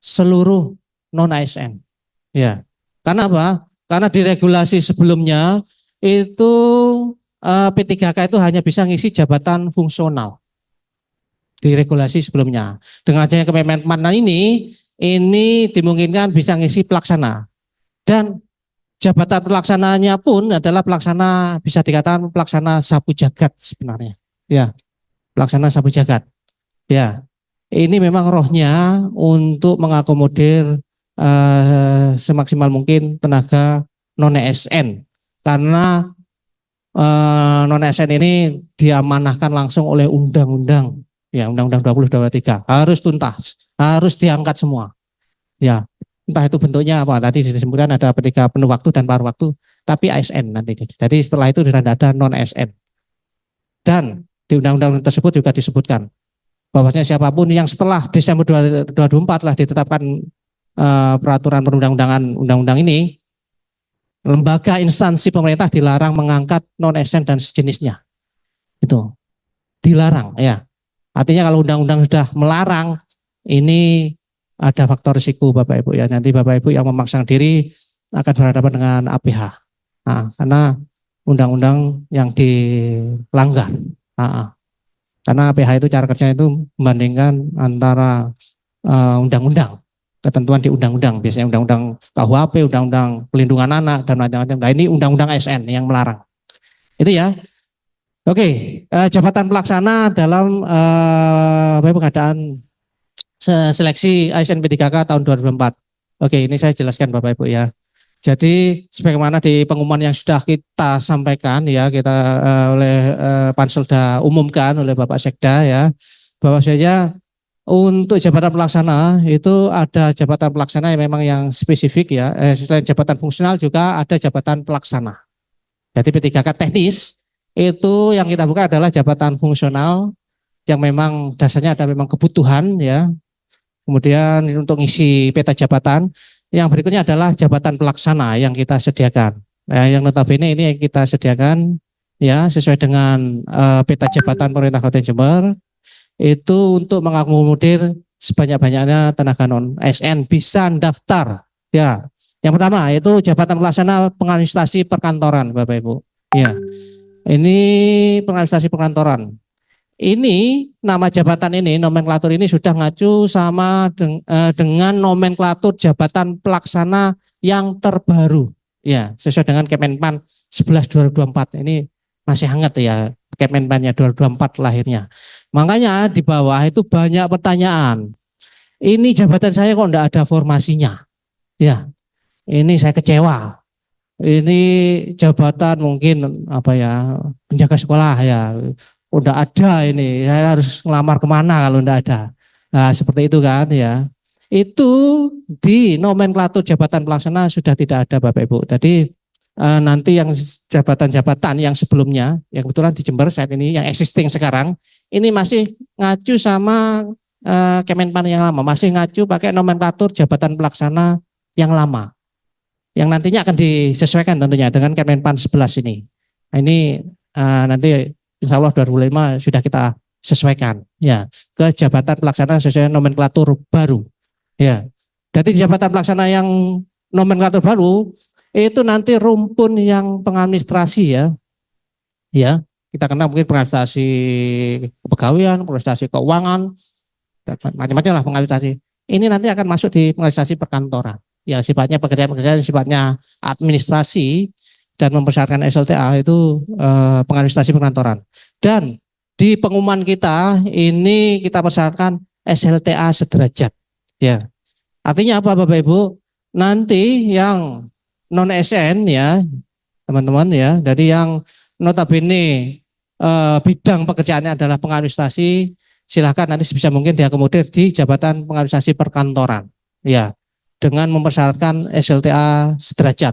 seluruh non ASN. Ya. Karena apa? Karena di regulasi sebelumnya itu eh, P3K itu hanya bisa ngisi jabatan fungsional di regulasi sebelumnya. Dengan adanya Kemenpora ini, ini dimungkinkan bisa ngisi pelaksana. Dan jabatan pelaksananya pun adalah pelaksana bisa dikatakan pelaksana sapu jagat sebenarnya. Ya, pelaksana sapu jagat. Ya, ini memang rohnya untuk mengakomodir uh, semaksimal mungkin tenaga non ASN karena uh, eh, non ASN ini diamanahkan langsung oleh undang-undang ya undang-undang 2023 harus tuntas harus diangkat semua ya entah itu bentuknya apa tadi disebutkan ada ketika penuh waktu dan paruh waktu tapi ASN nanti jadi setelah itu tidak ada non ASN dan di undang-undang tersebut juga disebutkan bahwasanya siapapun yang setelah Desember 2024 lah ditetapkan eh, peraturan perundang-undangan undang-undang ini lembaga instansi pemerintah dilarang mengangkat non asn dan sejenisnya itu dilarang ya artinya kalau undang-undang sudah melarang ini ada faktor risiko bapak ibu ya nanti bapak ibu yang memaksa diri akan berhadapan dengan APH nah, karena undang-undang yang dilanggar nah, karena PH itu cara kerjanya itu membandingkan antara eh, undang-undang, uh, ketentuan di undang-undang, biasanya undang-undang KUHP, undang-undang pelindungan anak dan lain-lain. Nah, ini undang-undang ASN yang melarang. Itu ya. Oke, okay. uh, eh, jabatan pelaksana dalam uh, pengadaan seleksi ASN P3K tahun 2004. Oke, okay, ini saya jelaskan Bapak Ibu ya. Jadi sebagaimana di pengumuman yang sudah kita sampaikan ya kita uh, oleh uh, eh, Panselda umumkan oleh Bapak Sekda ya bahwasanya untuk jabatan pelaksana itu ada jabatan pelaksana yang memang yang spesifik ya. Eh, selain jabatan fungsional juga ada jabatan pelaksana. Jadi P3K teknis itu yang kita buka adalah jabatan fungsional yang memang dasarnya ada memang kebutuhan ya. Kemudian untuk ngisi peta jabatan yang berikutnya adalah jabatan pelaksana yang kita sediakan. Nah, yang notabene ini yang kita sediakan ya sesuai dengan uh, peta jabatan pemerintah Kabupaten Jember itu untuk mengakomodir sebanyak-banyaknya tenaga non SN bisa daftar ya. Yang pertama yaitu jabatan pelaksana pengadministrasi perkantoran Bapak Ibu. Ya. Ini pengadministrasi perkantoran ini nama jabatan ini nomenklatur ini sudah ngacu sama deng, eh, dengan nomenklatur jabatan pelaksana yang terbaru ya sesuai dengan Kemenpan 11 2024 ini masih hangat ya Kemenpannya 2024 lahirnya makanya di bawah itu banyak pertanyaan ini jabatan saya kok enggak ada formasinya ya ini saya kecewa ini jabatan mungkin apa ya penjaga sekolah ya oh ada ini, saya harus ngelamar kemana kalau tidak ada. Nah, seperti itu kan ya. Itu di nomenklatur jabatan pelaksana sudah tidak ada Bapak Ibu. Tadi eh, nanti yang jabatan-jabatan yang sebelumnya, yang kebetulan di Jember saat ini yang existing sekarang, ini masih ngacu sama eh, Kemenpan yang lama, masih ngacu pakai nomenklatur jabatan pelaksana yang lama. Yang nantinya akan disesuaikan tentunya dengan Kemenpan 11 ini. Nah, ini eh, nanti insya Allah 2005 sudah kita sesuaikan ya ke jabatan pelaksana sesuai nomenklatur baru ya jadi jabatan pelaksana yang nomenklatur baru itu nanti rumpun yang pengadministrasi ya ya kita kenal mungkin pengadministrasi kepegawaian pengadministrasi keuangan macam-macam lah pengadministrasi ini nanti akan masuk di pengadministrasi perkantoran yang sifatnya pekerjaan-pekerjaan sifatnya administrasi dan mempersyaratkan SLTA itu eh, pengadministrasi perkantoran. Dan di pengumuman kita ini kita persyaratkan SLTA sederajat. Ya. Artinya apa Bapak Ibu? Nanti yang non SN ya, teman-teman ya. Jadi yang notabene eh, bidang pekerjaannya adalah pengadministrasi, silahkan nanti sebisa mungkin diakomodir di jabatan pengadministrasi perkantoran. Ya. Dengan mempersyaratkan SLTA sederajat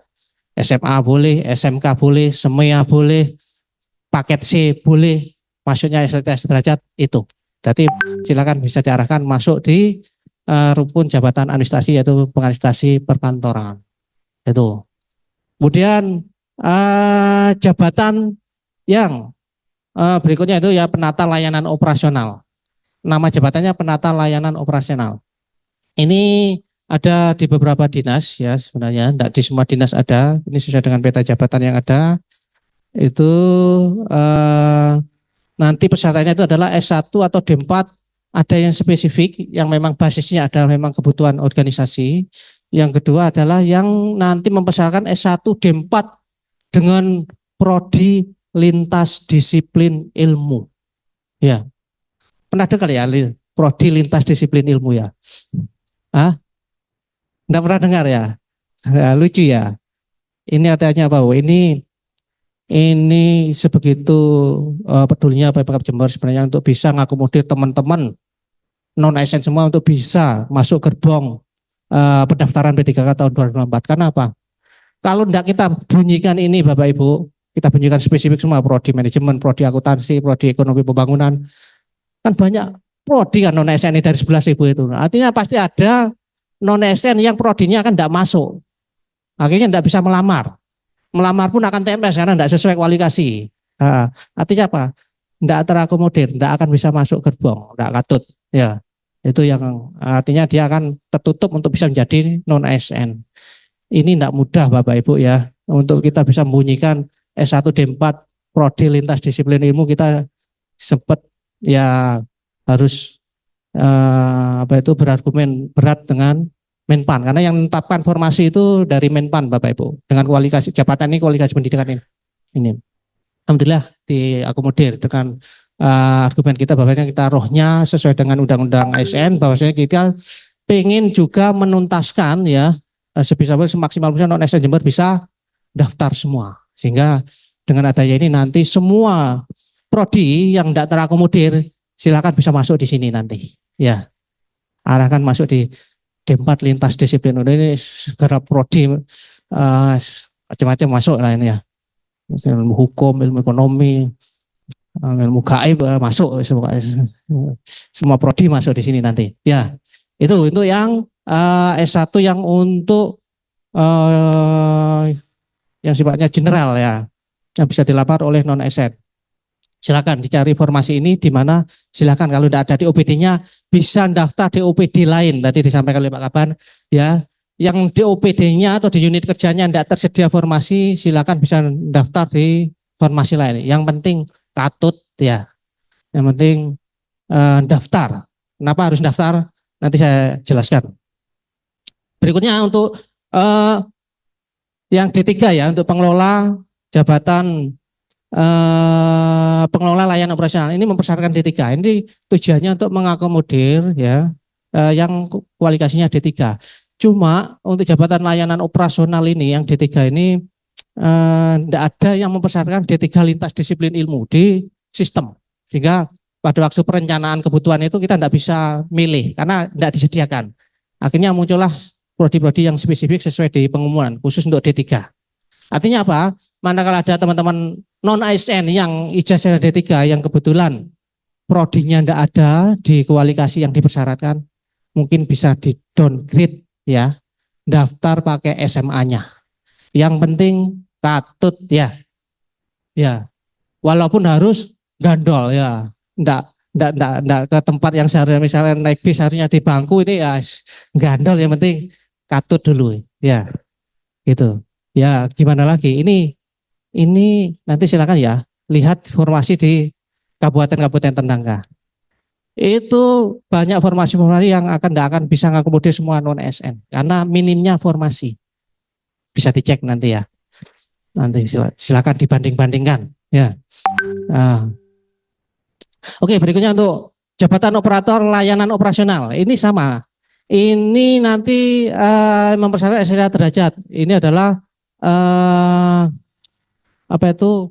SMA boleh, SMK boleh, SMA e boleh, paket C boleh, maksudnya SLTS derajat itu. Jadi silakan bisa diarahkan masuk di uh, rukun jabatan administrasi yaitu pengadministrasi perkantoran. Itu. Kemudian uh, jabatan yang uh, berikutnya itu ya penata layanan operasional. Nama jabatannya penata layanan operasional. Ini ada di beberapa dinas ya sebenarnya, tidak di semua dinas ada. Ini sudah dengan peta jabatan yang ada. Itu eh, nanti persyaratannya itu adalah S1 atau D4. Ada yang spesifik yang memang basisnya adalah memang kebutuhan organisasi. Yang kedua adalah yang nanti mempersyaratkan S1 D4 dengan prodi lintas disiplin ilmu. Ya. Pernah dengar ya prodi lintas disiplin ilmu ya? Ah, Enggak pernah dengar ya? Nah, lucu ya. Ini artinya apa? Ini ini sebegitu uh, pedulinya Pemkap Jember sebenarnya untuk bisa mengakomodir teman-teman non ASN semua untuk bisa masuk gerbong uh, pendaftaran P3K tahun 2024. Karena apa? Kalau tidak kita bunyikan ini Bapak Ibu, kita bunyikan spesifik semua prodi manajemen, prodi akuntansi, prodi ekonomi pembangunan. Kan banyak prodi kan non ASN dari 11 ribu itu. Artinya pasti ada non ASN yang prodinya akan tidak masuk. Akhirnya tidak bisa melamar. Melamar pun akan TMS karena tidak sesuai kualifikasi. artinya apa? Tidak terakomodir, tidak akan bisa masuk gerbong, tidak katut. Ya, itu yang artinya dia akan tertutup untuk bisa menjadi non ASN. Ini tidak mudah Bapak Ibu ya untuk kita bisa membunyikan S1 D4 prodi lintas disiplin ilmu kita sempat ya harus eh, apa itu berargumen berat dengan Menpan karena yang menetapkan formasi itu dari Menpan Bapak Ibu dengan kualifikasi jabatan ini kualifikasi pendidikan ini. Ini. Alhamdulillah diakomodir dengan uh, argumen kita bahwasanya kita rohnya sesuai dengan undang-undang ASN bahwasanya kita pengen juga menuntaskan ya eh, sebisa mungkin semaksimal mungkin non ASN Jember bisa daftar semua sehingga dengan adanya ini nanti semua prodi yang tidak terakomodir silakan bisa masuk di sini nanti ya arahkan masuk di D4 lintas disiplin udah ini segera prodi uh, macam-macam masuk lah ini ya ilmu hukum ilmu ekonomi eh, ilmu gaib eh, masuk semua prodi masuk di sini nanti ya itu itu yang uh, S1 yang untuk uh, yang sifatnya general ya yang bisa dilapar oleh non eset Silakan dicari informasi ini di mana silakan kalau tidak ada di opd nya bisa daftar di OPD lain tadi disampaikan oleh Pak Kapan ya yang di opd nya atau di unit kerjanya tidak tersedia formasi silakan bisa daftar di formasi lain. Yang penting katut ya. Yang penting eh, daftar. Kenapa harus daftar? Nanti saya jelaskan. Berikutnya untuk eh, yang D3 ya untuk pengelola jabatan eh, pengelola layanan operasional ini mempersyaratkan D3. Ini tujuannya untuk mengakomodir ya eh, yang kualifikasinya D3. Cuma untuk jabatan layanan operasional ini yang D3 ini tidak eh, ada yang mempersyaratkan D3 lintas disiplin ilmu di sistem. Sehingga pada waktu perencanaan kebutuhan itu kita tidak bisa milih karena tidak disediakan. Akhirnya muncullah prodi-prodi yang spesifik sesuai di pengumuman khusus untuk D3. Artinya apa? Manakala ada teman-teman non ASN yang ijazah D3 yang kebetulan prodinya tidak ada di kualifikasi yang dipersyaratkan, mungkin bisa di downgrade ya, daftar pakai SMA-nya. Yang penting katut ya. Ya. Walaupun harus gandol ya. Enggak enggak enggak, enggak ke tempat yang seharusnya misalnya naik bis harusnya di bangku ini ya gandol yang penting katut dulu ya. Gitu. Ya, gimana lagi? Ini ini nanti silakan ya lihat formasi di kabupaten-kabupaten Tenangga. Itu banyak formasi-formasi yang akan tidak akan bisa mengakomodir semua non SN karena minimnya formasi. Bisa dicek nanti ya. Nanti silakan dibanding-bandingkan ya. Nah. Oke, berikutnya untuk jabatan operator layanan operasional. Ini sama. Ini nanti uh, eh, mempersyaratkan SLA derajat. Ini adalah uh, apa itu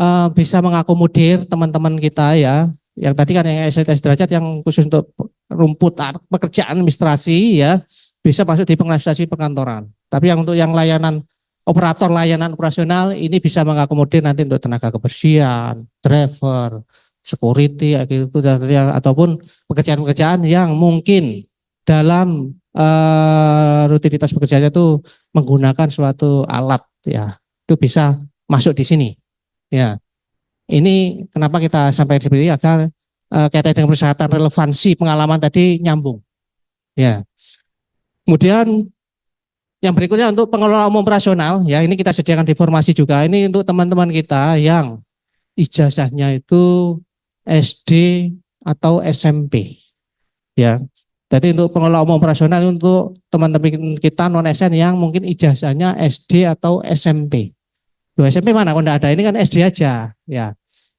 uh, bisa mengakomodir teman-teman kita ya yang tadi kan yang SLTS derajat yang khusus untuk rumput pekerjaan administrasi ya bisa masuk di pengadministrasi perkantoran. Tapi yang untuk yang layanan operator layanan operasional ini bisa mengakomodir nanti untuk tenaga kebersihan, driver, security gitu dan ataupun pekerjaan-pekerjaan yang mungkin dalam Eh, rutinitas bekerjanya itu menggunakan suatu alat ya itu bisa masuk di sini ya ini kenapa kita sampai seperti ini agar uh, kaitan dengan persyaratan relevansi pengalaman tadi nyambung ya kemudian yang berikutnya untuk pengelola umum operasional ya ini kita sediakan di formasi juga ini untuk teman-teman kita yang ijazahnya itu SD atau SMP ya jadi untuk pengelola umum operasional untuk teman-teman kita non SN yang mungkin ijazahnya SD atau SMP. Loh, SMP mana kalau ada ini kan SD aja ya.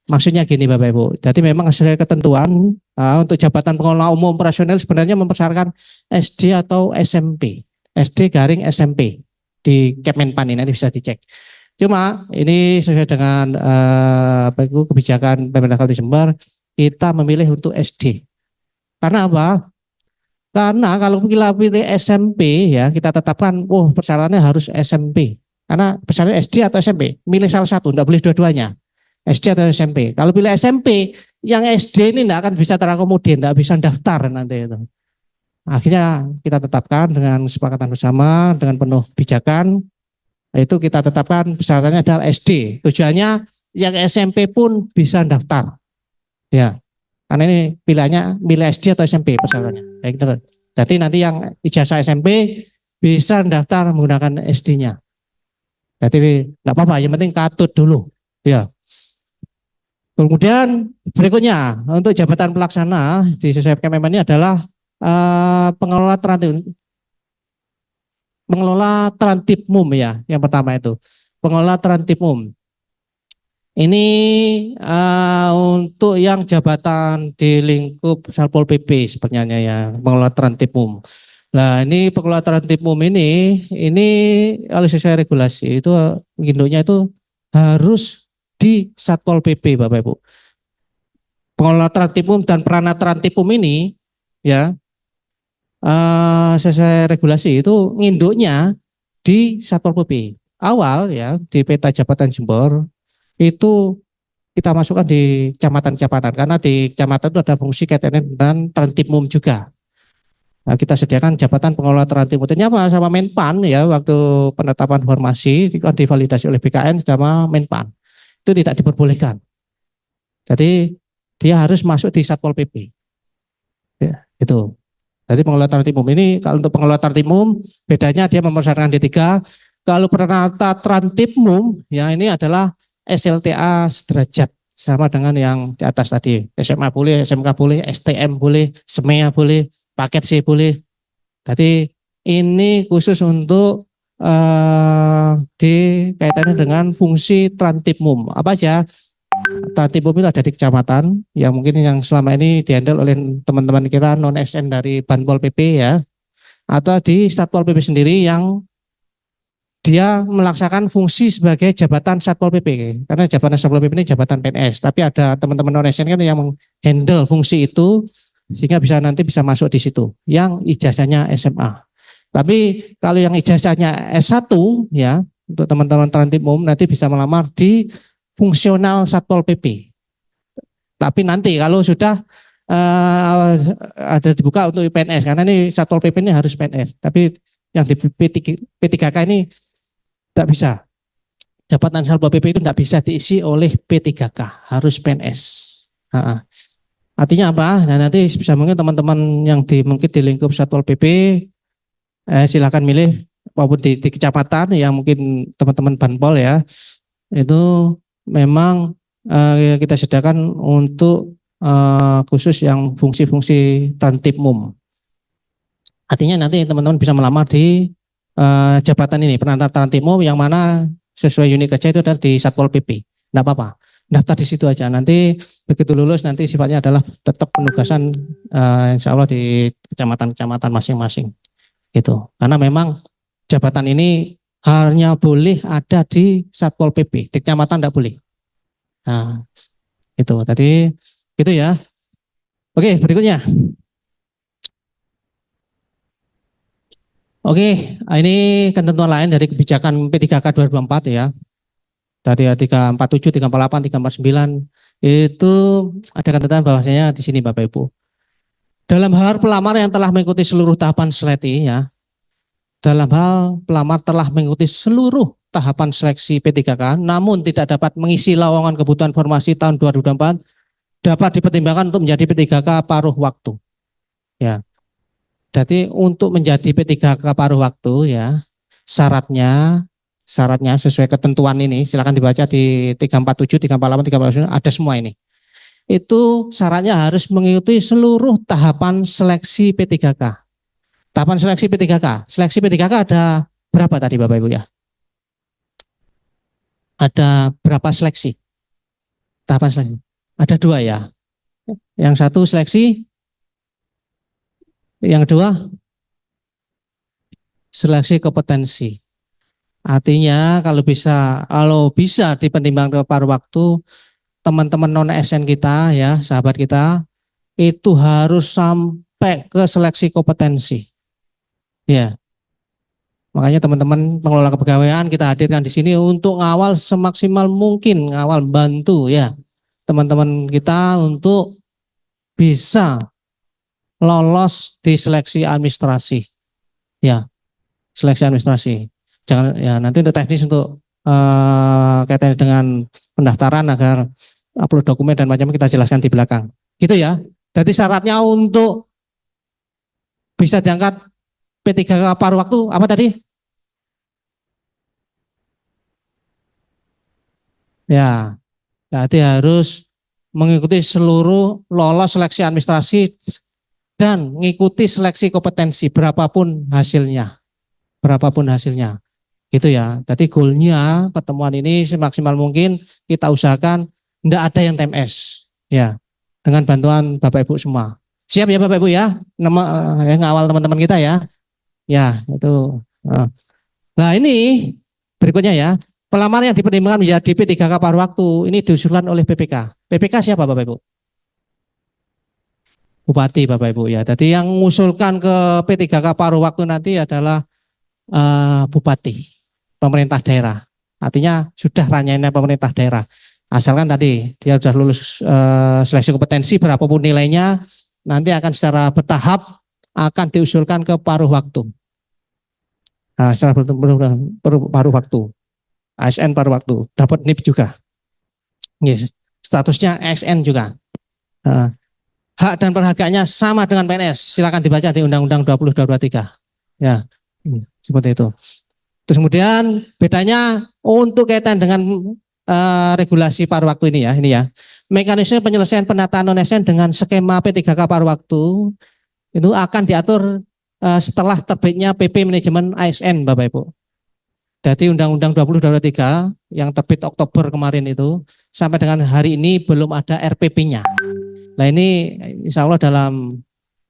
Maksudnya gini Bapak Ibu. Jadi memang sesuai ketentuan uh, untuk jabatan pengelola umum operasional sebenarnya mempersyaratkan SD atau SMP. SD garing SMP di Kemenpan ini nanti bisa dicek. Cuma ini sesuai dengan uh, apa itu kebijakan pemerintah Kabupaten Jember kita memilih untuk SD. Karena apa? Karena kalau kita pilih SMP ya kita tetapkan, oh persyaratannya harus SMP. Karena persyaratan SD atau SMP, milih salah satu, tidak boleh dua-duanya. SD atau SMP. Kalau pilih SMP, yang SD ini tidak akan bisa terakomodir, tidak bisa daftar nanti itu. Akhirnya kita tetapkan dengan kesepakatan bersama, dengan penuh bijakan, itu kita tetapkan persyaratannya adalah SD. Tujuannya yang SMP pun bisa daftar. Ya, karena ini pilihannya milih SD atau SMP persyaratannya Baik, gitu. Kan. Jadi nanti yang ijazah SMP bisa daftar menggunakan SD-nya. Jadi tidak apa-apa, yang penting katut dulu. Ya. Kemudian berikutnya untuk jabatan pelaksana di SUSFKMM ini adalah uh, pengelola terantip pengelola terantipum ya yang pertama itu pengelola terantipum. Ini uh, untuk yang jabatan di lingkup Satpol PP sebenarnya ya, pengelola tertib Nah, ini pengelola tertib ini ini oleh sesuai regulasi itu induknya itu harus di Satpol PP Bapak Ibu. Pengelola tertib dan perana tertib ini ya uh, sesuai regulasi itu induknya di Satpol PP. Awal ya di peta jabatan Jember itu kita masukkan di kecamatan-kecamatan karena di kecamatan itu ada fungsi KTNN dan Trantimum juga. Nah, kita sediakan jabatan pengelola Trantimum. Ternyata sama Menpan ya waktu penetapan formasi itu kan divalidasi oleh BKN sama Menpan. Itu tidak diperbolehkan. Jadi dia harus masuk di Satpol PP. Ya, itu. Jadi pengelola Trantimum ini kalau untuk pengelola Trantimum bedanya dia mempersyaratkan D3. Kalau penata Trantimum ya ini adalah SLTA sederajat sama dengan yang di atas tadi. SMA boleh, SMK boleh, STM boleh, SMEA boleh, paket C boleh. Jadi ini khusus untuk uh, eh, dikaitannya dengan fungsi trantipmum. Apa aja? Trantipmum itu ada di kecamatan, yang mungkin yang selama ini dihandle oleh teman-teman kita non-SN dari Banpol PP ya. Atau di Satpol PP sendiri yang dia melaksanakan fungsi sebagai jabatan Satpol PP. Karena jabatan Satpol PP ini jabatan PNS, tapi ada teman-teman non-asn kan yang menghandle fungsi itu sehingga bisa nanti bisa masuk di situ. Yang ijazahnya SMA. Tapi kalau yang ijazahnya S1 ya untuk teman-teman transit umum nanti bisa melamar di fungsional Satpol PP. Tapi nanti kalau sudah uh, ada dibuka untuk PNS karena ini Satpol PP ini harus PNS. Tapi yang di p P3K ini tidak bisa. Jabatan Salbo PP itu tidak bisa diisi oleh P3K, harus PNS. Ha -ha. Artinya apa? Nah nanti bisa mungkin teman-teman yang di mungkin di lingkup Satpol PP eh, silakan milih maupun di, di kecamatan yang mungkin teman-teman Banpol ya itu memang eh, kita sediakan untuk eh, khusus yang fungsi-fungsi tertib mum. Artinya nanti teman-teman bisa melamar di uh, jabatan ini penantaran mau yang mana sesuai unit kerja itu ada di Satpol PP. Tidak apa-apa. Daftar di situ aja. Nanti begitu lulus nanti sifatnya adalah tetap penugasan uh, insya Allah di kecamatan-kecamatan masing-masing. Gitu. Karena memang jabatan ini hanya boleh ada di Satpol PP. Di kecamatan tidak boleh. Nah, itu tadi gitu ya. Oke, berikutnya. Oke, ah, ini ketentuan lain dari kebijakan P3K 2024 ya. Dari 347, 348, 349 itu ada ketentuan bahwasanya di sini Bapak Ibu. Dalam hal pelamar yang telah mengikuti seluruh tahapan seleksi ya. Dalam hal pelamar telah mengikuti seluruh tahapan seleksi P3K namun tidak dapat mengisi lowongan kebutuhan formasi tahun 2024 dapat dipertimbangkan untuk menjadi P3K paruh waktu. Ya. Jadi untuk menjadi P3K paruh waktu ya, syaratnya syaratnya sesuai ketentuan ini, silakan dibaca di 347, 348, 349, ada semua ini. Itu syaratnya harus mengikuti seluruh tahapan seleksi P3K. Tahapan seleksi P3K. Seleksi P3K ada berapa tadi Bapak Ibu ya? Ada berapa seleksi? Tahapan seleksi? Ada dua ya. Yang satu seleksi yang kedua, seleksi kompetensi. Artinya kalau bisa kalau bisa dipertimbangkan paruh waktu teman-teman non SN kita ya, sahabat kita itu harus sampai ke seleksi kompetensi. Ya. Makanya teman-teman pengelola kepegawaian kita hadirkan di sini untuk ngawal semaksimal mungkin, ngawal bantu ya teman-teman kita untuk bisa lolos di seleksi administrasi. Ya, seleksi administrasi. Jangan ya nanti untuk teknis untuk uh, kaitannya dengan pendaftaran agar upload dokumen dan macam kita jelaskan di belakang. Gitu ya. Jadi syaratnya untuk bisa diangkat P3K paruh waktu apa tadi? Ya, jadi harus mengikuti seluruh lolos seleksi administrasi dan ngikuti seleksi kompetensi berapapun hasilnya. Berapapun hasilnya. Gitu ya. Tadi goalnya pertemuan ini semaksimal mungkin kita usahakan tidak ada yang TMS. Ya. Dengan bantuan Bapak Ibu semua. Siap ya Bapak Ibu ya. Nama eh, yang ngawal teman-teman kita ya. Ya, itu. Eh. Nah, ini berikutnya ya. Pelamar yang dipertimbangkan menjadi P3K paruh waktu ini diusulkan oleh PPK. PPK siapa Bapak Ibu? Bupati Bapak Ibu ya. Tadi yang mengusulkan ke P3K paruh waktu nanti adalah uh, Bupati, pemerintah daerah. Artinya sudah ranyainya pemerintah daerah. Asalkan tadi dia sudah lulus uh, seleksi kompetensi berapapun nilainya, nanti akan secara bertahap akan diusulkan ke paruh waktu. Uh, secara paruh, paruh, paruh waktu. ASN paruh waktu, dapat NIP juga. Yes. Statusnya ASN juga. Uh, hak dan perhargaannya sama dengan PNS. Silakan dibaca di Undang-Undang 2023. Ya, iya, seperti itu. Terus kemudian bedanya untuk kaitan dengan uh, regulasi paruh waktu ini ya, ini ya. Mekanisme penyelesaian penataan non dengan skema P3K paruh waktu itu akan diatur uh, setelah terbitnya PP manajemen ASN Bapak Ibu. Jadi Undang-Undang 2023 yang terbit Oktober kemarin itu sampai dengan hari ini belum ada RPP-nya. Nah ini insya Allah dalam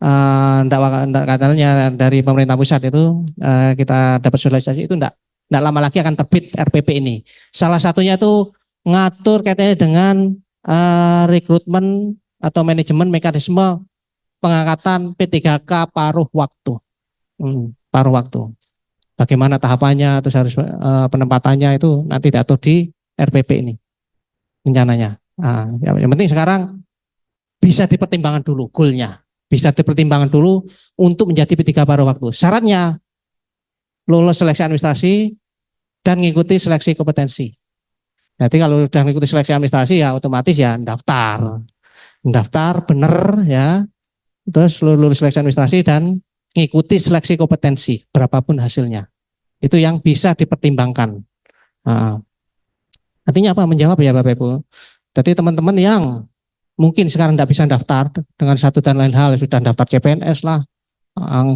uh, katanya dari pemerintah pusat itu uh, kita dapat sosialisasi itu tidak tidak lama lagi akan terbit RPP ini. Salah satunya itu ngatur katanya dengan uh, rekrutmen atau manajemen mekanisme pengangkatan P3K paruh waktu. Hmm, paruh waktu. Bagaimana tahapannya terus harus uh, penempatannya itu nanti diatur di RPP ini rencananya. Nah, yang penting sekarang bisa dipertimbangkan dulu goalnya. Bisa dipertimbangkan dulu untuk menjadi P3 paruh waktu. Syaratnya lulus seleksi administrasi dan mengikuti seleksi kompetensi. Jadi kalau sudah mengikuti seleksi administrasi ya otomatis ya daftar. Daftar benar ya. Terus lulus seleksi administrasi dan mengikuti seleksi kompetensi berapapun hasilnya. Itu yang bisa dipertimbangkan. Nah, artinya apa? Menjawab ya Bapak Ibu. Jadi teman-teman yang mungkin sekarang tidak bisa daftar dengan satu dan lain hal sudah daftar CPNS lah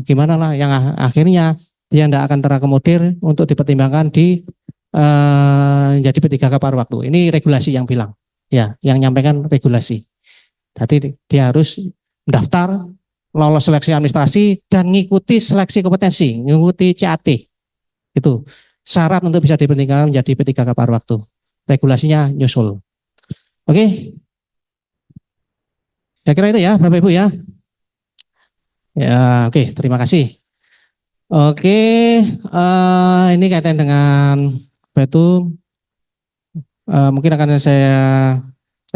gimana lah yang ah, akhirnya dia tidak akan terakomodir untuk dipertimbangkan di eh, jadi P3K paruh waktu ini regulasi yang bilang ya yang nyampaikan regulasi jadi dia harus mendaftar lolos seleksi administrasi dan ngikuti seleksi kompetensi ngikuti CAT itu syarat untuk bisa dipertimbangkan menjadi P3K paruh waktu regulasinya nyusul oke okay? Ya kira itu ya Bapak Ibu ya. Ya oke okay, terima kasih. Oke okay, uh, eh, ini kaitan dengan batu. Uh, eh, mungkin akan saya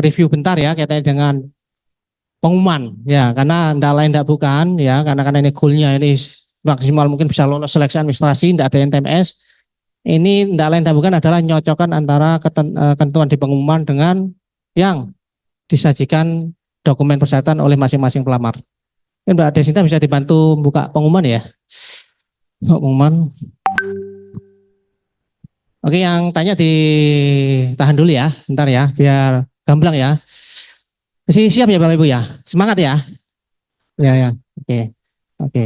review bentar ya kaitan dengan pengumuman ya karena tidak lain tidak bukan ya karena karena ini goalnya ini maksimal mungkin bisa lolos seleksi administrasi tidak ada NTMS ini tidak lain tidak bukan adalah nyocokan antara eh, ketentuan di pengumuman dengan yang disajikan dokumen persyaratan oleh masing-masing pelamar. Ini Mbak Desinta bisa dibantu buka pengumuman ya. Pengumuman. Oke, yang tanya ditahan dulu ya, ntar ya, biar gamblang ya. Masih siap ya Bapak Ibu ya? Semangat ya. Ya ya. Oke. Oke.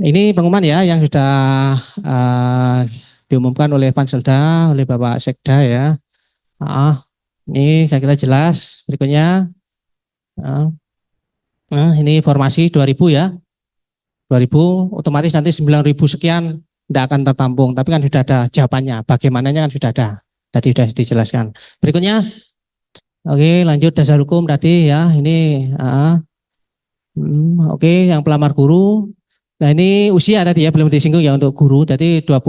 Ini pengumuman ya yang sudah uh, diumumkan oleh Panselda, oleh Bapak Sekda ya. Ah, ini saya kira jelas. Berikutnya. Nah, nah ini formasi 2000 ya. 2000 otomatis nanti 9000 sekian tidak akan tertampung. Tapi kan sudah ada jawabannya. Bagaimananya kan sudah ada. Tadi sudah dijelaskan. Berikutnya. Oke, lanjut dasar hukum tadi ya. Ini uh, oke yang pelamar guru. Nah, ini usia tadi ya belum disinggung ya untuk guru. Jadi 20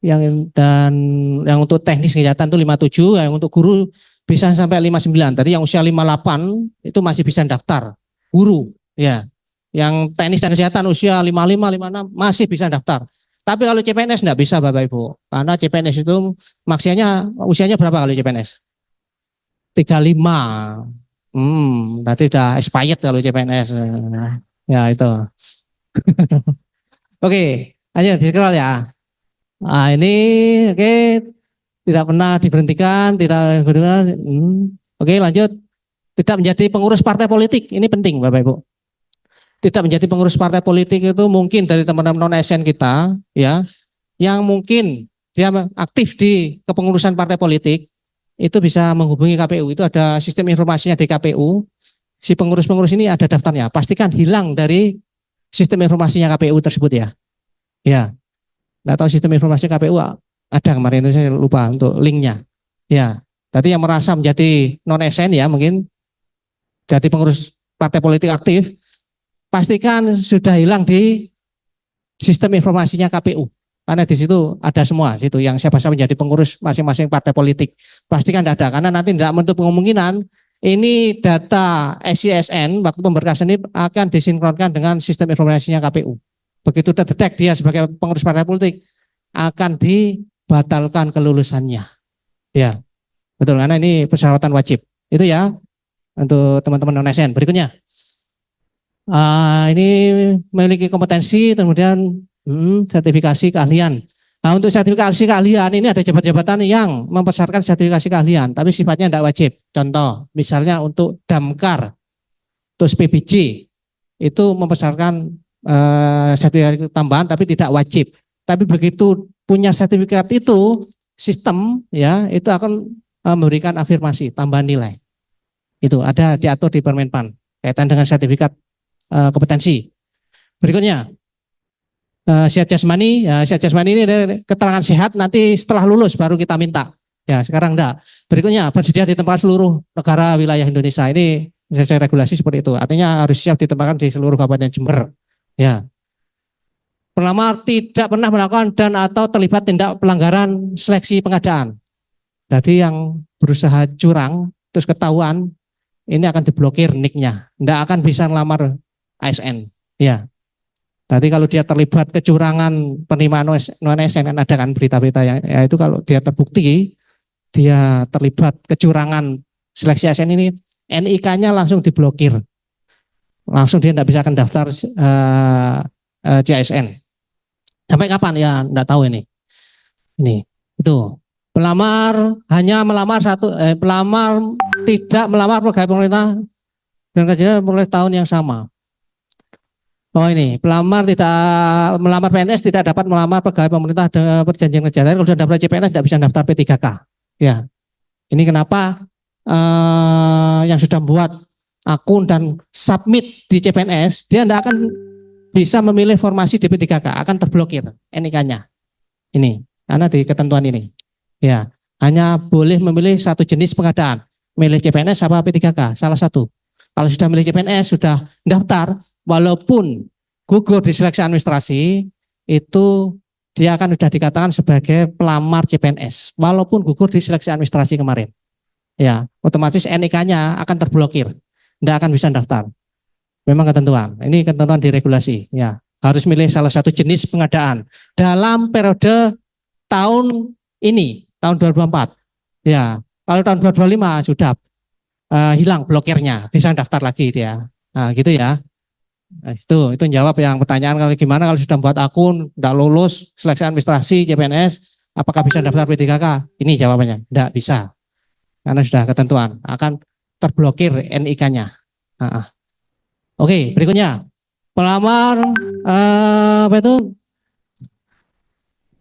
yang dan yang untuk teknis kesehatan itu 57, yang untuk guru bisa sampai 59. Tadi yang usia 58 itu masih bisa daftar guru, ya. Yang teknis dan kesehatan usia 55, 56 masih bisa daftar. Tapi kalau CPNS enggak bisa Bapak Ibu. Karena CPNS itu maksimalnya usianya berapa kalau CPNS? 35. Hmm, tadi udah expired kalau CPNS. Ya itu. *laughs* Oke, lanjut di scroll ya. Nah, ini oke okay, tidak pernah diberhentikan, tidak hmm. Oke, okay, lanjut. Tidak menjadi pengurus partai politik. Ini penting, Bapak Ibu. Tidak menjadi pengurus partai politik itu mungkin dari teman-teman non SN kita ya, yang mungkin dia aktif di kepengurusan partai politik itu bisa menghubungi KPU. Itu ada sistem informasinya di KPU. Si pengurus-pengurus ini ada daftarnya. Pastikan hilang dari sistem informasinya KPU tersebut ya. Ya, nggak tahu sistem informasi KPU ada ah, kemarin itu saya lupa untuk linknya. Ya, tadi yang merasa menjadi non SN ya mungkin jadi pengurus partai politik aktif pastikan sudah hilang di sistem informasinya KPU karena di situ ada semua situ yang siapa saja menjadi pengurus masing-masing partai politik pastikan tidak ada karena nanti tidak menutup kemungkinan ini data SISN waktu pemberkasan ini akan disinkronkan dengan sistem informasinya KPU begitu terdetek dia sebagai pengurus partai politik akan dibatalkan kelulusannya. Ya, betul karena ini persyaratan wajib. Itu ya untuk teman-teman non SN. Berikutnya, uh, ini memiliki kompetensi, kemudian hmm, sertifikasi keahlian. Nah, untuk sertifikasi keahlian ini ada jabatan-jabatan yang mempersyaratkan sertifikasi keahlian, tapi sifatnya tidak wajib. Contoh, misalnya untuk damkar, terus PBJ, itu mempersyaratkan Eh, sertifikat tambahan tapi tidak wajib. Tapi begitu punya sertifikat itu sistem ya itu akan eh, memberikan afirmasi tambahan nilai. Itu ada diatur di Permenpan kaitan dengan sertifikat eh, kompetensi. Berikutnya eh, sehat jasmani, ya, sehat jasmani ini keterangan sehat nanti setelah lulus baru kita minta. Ya, sekarang enggak. Berikutnya bersedia tempat seluruh negara wilayah Indonesia. Ini sesuai regulasi seperti itu. Artinya harus siap ditempatkan di seluruh kabupaten Jember. Ya. pelamar tidak pernah melakukan dan atau terlibat tindak pelanggaran seleksi pengadaan. Jadi yang berusaha curang terus ketahuan ini akan diblokir niknya, tidak akan bisa melamar ASN. Ya. Tadi kalau dia terlibat kecurangan penerimaan non ASN ada kan berita-berita yang ya itu kalau dia terbukti dia terlibat kecurangan seleksi ASN ini NIK-nya langsung diblokir langsung dia tidak bisa akan daftar uh, eh, uh, eh, CSN. Sampai kapan ya tidak tahu ini. Ini itu pelamar hanya melamar satu eh, pelamar tidak melamar pegawai pemerintah dan kerjanya mulai tahun yang sama. Oh ini pelamar tidak melamar PNS tidak dapat melamar pegawai pemerintah dengan perjanjian kerja. Kalau sudah daftar CPNS tidak bisa daftar P3K. Ya, ini kenapa uh, yang sudah buat akun dan submit di CPNS, dia tidak akan bisa memilih formasi DP3K, akan terblokir NIK-nya. Ini, karena di ketentuan ini. Ya, hanya boleh memilih satu jenis pengadaan, milih CPNS apa P3K, salah satu. Kalau sudah milih CPNS, sudah daftar, walaupun gugur di seleksi administrasi, itu dia akan sudah dikatakan sebagai pelamar CPNS, walaupun gugur di seleksi administrasi kemarin. Ya, otomatis NIK-nya akan terblokir tidak akan bisa daftar. Memang ketentuan. Ini ketentuan diregulasi. Ya, harus milih salah satu jenis pengadaan dalam periode tahun ini, tahun 2024. Ya, kalau tahun 2025 sudah uh, hilang blokirnya, bisa daftar lagi dia. Nah, gitu ya. Nah, itu itu jawab yang pertanyaan kalau gimana kalau sudah buat akun, tidak lulus seleksi administrasi CPNS, apakah bisa daftar P3K? Ini jawabannya, tidak bisa. Karena sudah ketentuan, akan terblokir NIK-nya. Uh -uh. Oke, okay, berikutnya pelamar uh, apa itu?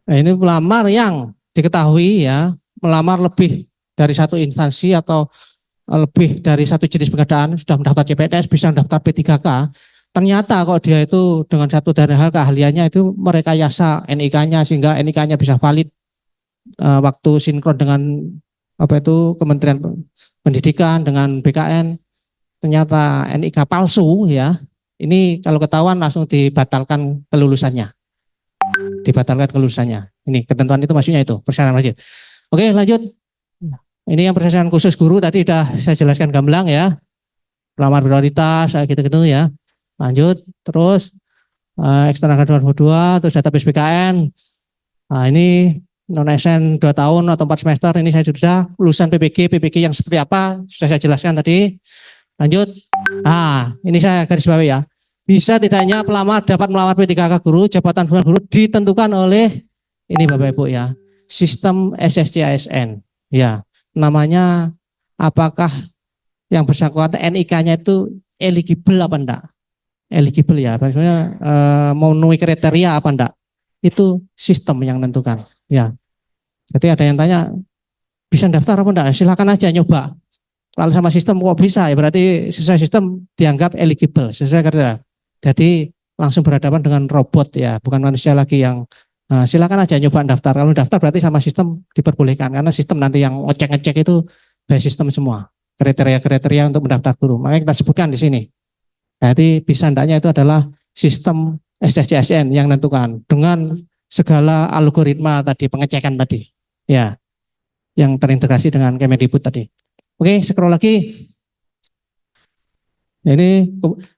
Nah, ini pelamar yang diketahui ya melamar lebih dari satu instansi atau eh, lebih dari satu jenis pengadaan sudah mendaftar CPNS bisa mendaftar P3K ternyata kok dia itu dengan satu dari hal keahliannya itu merekayasa NIK-nya sehingga NIK-nya bisa valid uh, waktu sinkron dengan apa itu Kementerian Pendidikan dengan BKN ternyata NIK palsu ya. Ini kalau ketahuan langsung dibatalkan kelulusannya. Dibatalkan kelulusannya. Ini ketentuan itu maksudnya itu, persyaratan wajib. Oke, lanjut. Ini yang persyaratan khusus guru tadi sudah saya jelaskan gamblang ya. Pelamar prioritas gitu-gitu ya. Lanjut terus eh, eksternal kedua terus database BKN. Nah, ini Non ASN 2 tahun atau 4 semester ini saya sudah lulusan PPG, PPG yang seperti apa sudah saya jelaskan tadi. Lanjut. Ah, ini saya garis bawah ya. Bisa tidaknya pelamar dapat melamar P3K guru, jabatan bukan guru ditentukan oleh ini Bapak Ibu ya. Sistem ASN. Ya, namanya apakah yang bersangkutan NIK-nya itu eligible apa enggak? Eligible ya, maksudnya e, memenuhi kriteria apa enggak? itu sistem yang menentukan. Ya. Jadi ada yang tanya bisa daftar apa enggak? Silakan aja nyoba. Kalau sama sistem kok bisa ya berarti sesuai sistem dianggap eligible sesuai kriteria. Jadi langsung berhadapan dengan robot ya, bukan manusia lagi yang nah, silakan aja nyoba daftar. Kalau daftar berarti sama sistem diperbolehkan karena sistem nanti yang ngecek-ngecek itu by sistem semua kriteria-kriteria untuk mendaftar guru. Makanya kita sebutkan di sini. Jadi bisa ndaknya itu adalah sistem SSCSN yang menentukan dengan segala algoritma tadi pengecekan tadi ya yang terintegrasi dengan Kemendikbud tadi. Oke, scroll lagi. Ini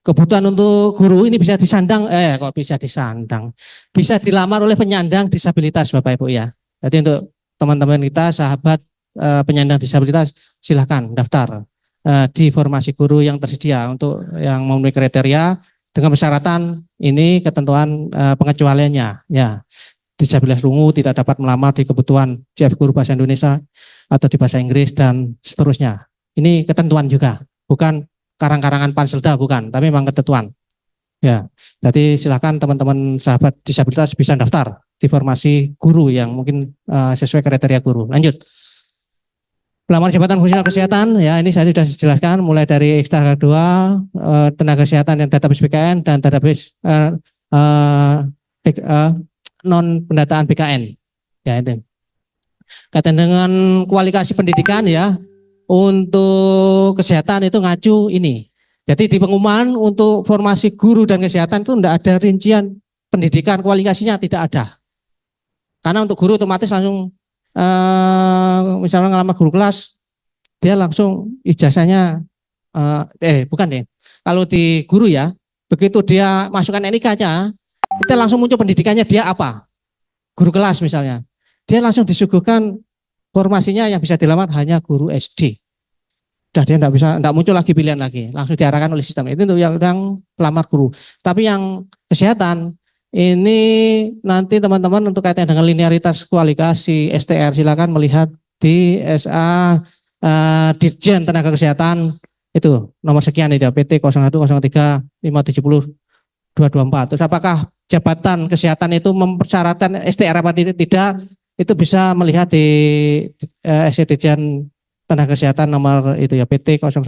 kebutuhan untuk guru ini bisa disandang, eh kok bisa disandang, bisa dilamar oleh penyandang disabilitas Bapak Ibu ya. Jadi untuk teman-teman kita, sahabat eh, penyandang disabilitas, silahkan daftar eh, di formasi guru yang tersedia untuk yang memenuhi kriteria dengan persyaratan ini ketentuan uh, pengecualiannya ya disabilitas rungu tidak dapat melamar di kebutuhan CF guru bahasa Indonesia atau di bahasa Inggris dan seterusnya. Ini ketentuan juga, bukan karang-karangan panselda bukan, tapi memang ketentuan. Ya, jadi silahkan teman-teman sahabat disabilitas bisa daftar di formasi guru yang mungkin uh, sesuai kriteria guru. Lanjut. Pelamar jabatan fungsional kesehatan ya ini saya sudah jelaskan mulai dari ekstrak kedua eh, tenaga kesehatan yang database BKN dan database eh, eh, eh non pendataan BKN ya itu. Kaitan dengan kualifikasi pendidikan ya untuk kesehatan itu ngacu ini. Jadi di pengumuman untuk formasi guru dan kesehatan itu tidak ada rincian pendidikan kualifikasinya tidak ada. Karena untuk guru otomatis langsung uh, misalnya ngelamar guru kelas, dia langsung ijazahnya uh, eh bukan deh. Kalau di guru ya, begitu dia masukkan nik aja, kita langsung muncul pendidikannya dia apa? Guru kelas misalnya. Dia langsung disuguhkan formasinya yang bisa dilamar hanya guru SD. Sudah dia tidak bisa, tidak muncul lagi pilihan lagi. Langsung diarahkan oleh sistem. Itu untuk yang, yang pelamar guru. Tapi yang kesehatan, ini nanti teman-teman untuk kaitan dengan linearitas kualifikasi STR silakan melihat di SA uh, eh, Dirjen Tenaga Kesehatan itu nomor sekian itu PT 0103 570 224. Terus apakah jabatan kesehatan itu mempersyaratkan STR apa tidak? Itu bisa melihat di uh, eh, SA Dirjen tenaga kesehatan nomor itu ya PT 0103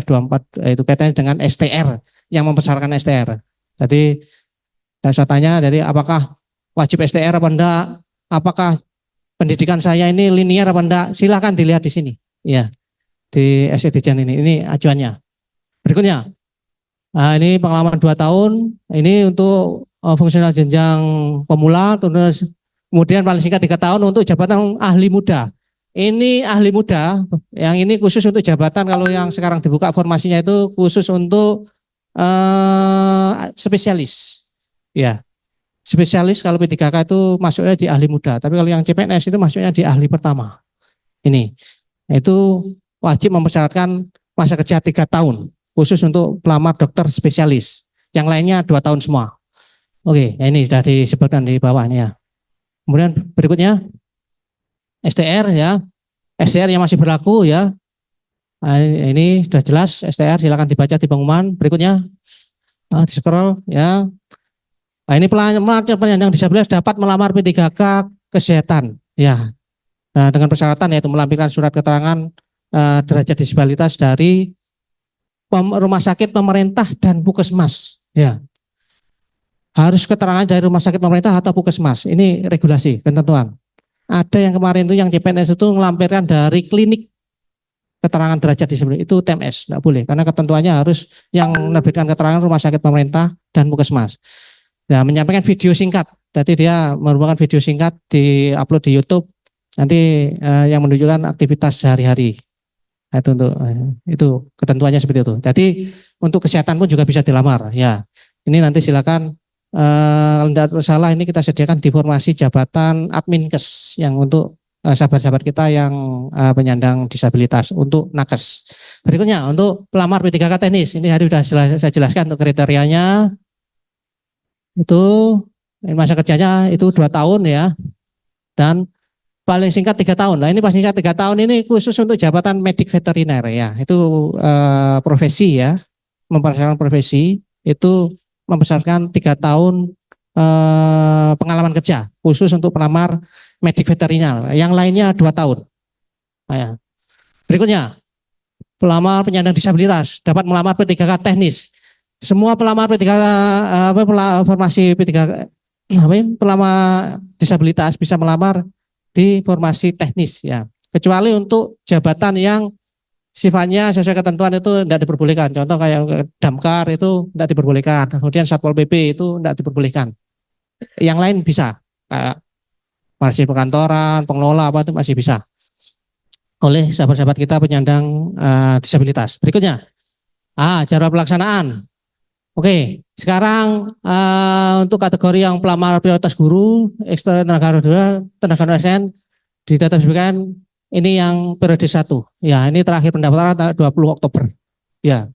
F24 itu kaitannya dengan STR yang mempersyaratkan STR. Jadi dan saya tanya jadi apakah wajib STR apa enggak? Apakah pendidikan saya ini linear apa enggak? Silahkan dilihat di sini. Ya, di SEDJAN ini. Ini acuannya. Berikutnya. Nah, ini pengalaman 2 tahun. Ini untuk uh, fungsional jenjang pemula. Terus kemudian paling singkat 3 tahun untuk jabatan ahli muda. Ini ahli muda, yang ini khusus untuk jabatan kalau yang sekarang dibuka formasinya itu khusus untuk uh, spesialis Ya. Spesialis kalau P3K itu masuknya di ahli muda, tapi kalau yang CPNS itu masuknya di ahli pertama. Ini. Itu wajib mempersyaratkan masa kerja tiga tahun khusus untuk pelamar dokter spesialis. Yang lainnya dua tahun semua. Oke, ya ini sudah disebutkan di bawahnya. Kemudian berikutnya STR ya. STR yang masih berlaku ya. Nah, ini sudah jelas STR silakan dibaca di pengumuman. Berikutnya nah, di scroll ya. Nah, ini pelamar penyandang disabilitas dapat melamar P3K kesehatan, ya. Nah, dengan persyaratan yaitu melampirkan surat keterangan uh, derajat disabilitas dari rumah sakit pemerintah dan puskesmas, ya. Harus keterangan dari rumah sakit pemerintah atau puskesmas. Ini regulasi ketentuan. Ada yang kemarin itu yang CPNS itu melampirkan dari klinik keterangan derajat disabilitas itu TMS, nggak boleh karena ketentuannya harus yang menerbitkan keterangan rumah sakit pemerintah dan puskesmas. Nah, menyampaikan video singkat. Tadi dia merupakan video singkat di upload di YouTube nanti eh, yang menunjukkan aktivitas sehari-hari. Nah, itu untuk eh, itu ketentuannya seperti itu. Jadi untuk kesehatan pun juga bisa dilamar ya. Ini nanti silakan eh, tidak salah ini kita sediakan di formasi jabatan adminkes yang untuk eh, sahabat-sahabat kita yang uh, penyandang disabilitas untuk nakes. Berikutnya untuk pelamar P3K teknis ini hari sudah saya jelaskan untuk kriterianya itu eh, masa kerjanya itu dua tahun ya dan paling singkat tiga tahun lah ini paling singkat tiga tahun ini khusus untuk jabatan medik veteriner ya itu eh, profesi ya mempersiapkan profesi itu membesarkan tiga tahun eh, pengalaman kerja khusus untuk pelamar medik veteriner yang lainnya dua tahun nah, ya. berikutnya pelamar penyandang disabilitas dapat melamar P3K teknis semua pelamar P3 eh, apa formasi P3 iya. apa pelamar disabilitas bisa melamar di formasi teknis ya. Kecuali untuk jabatan yang sifatnya sesuai ketentuan itu tidak diperbolehkan. Contoh kayak damkar itu tidak diperbolehkan. Kemudian satpol pp itu tidak diperbolehkan. Yang lain bisa. Kayak masih perkantoran, pengelola apa itu masih bisa. Oleh sahabat-sahabat kita penyandang uh, disabilitas. Berikutnya, ah, cara pelaksanaan. Oke, sekarang uh, untuk kategori yang pelamar prioritas guru, eksternal tenaga kedua, tenaga dosen ditetapkan ini yang periode satu. Ya, ini terakhir pendaftaran 20 Oktober. Ya.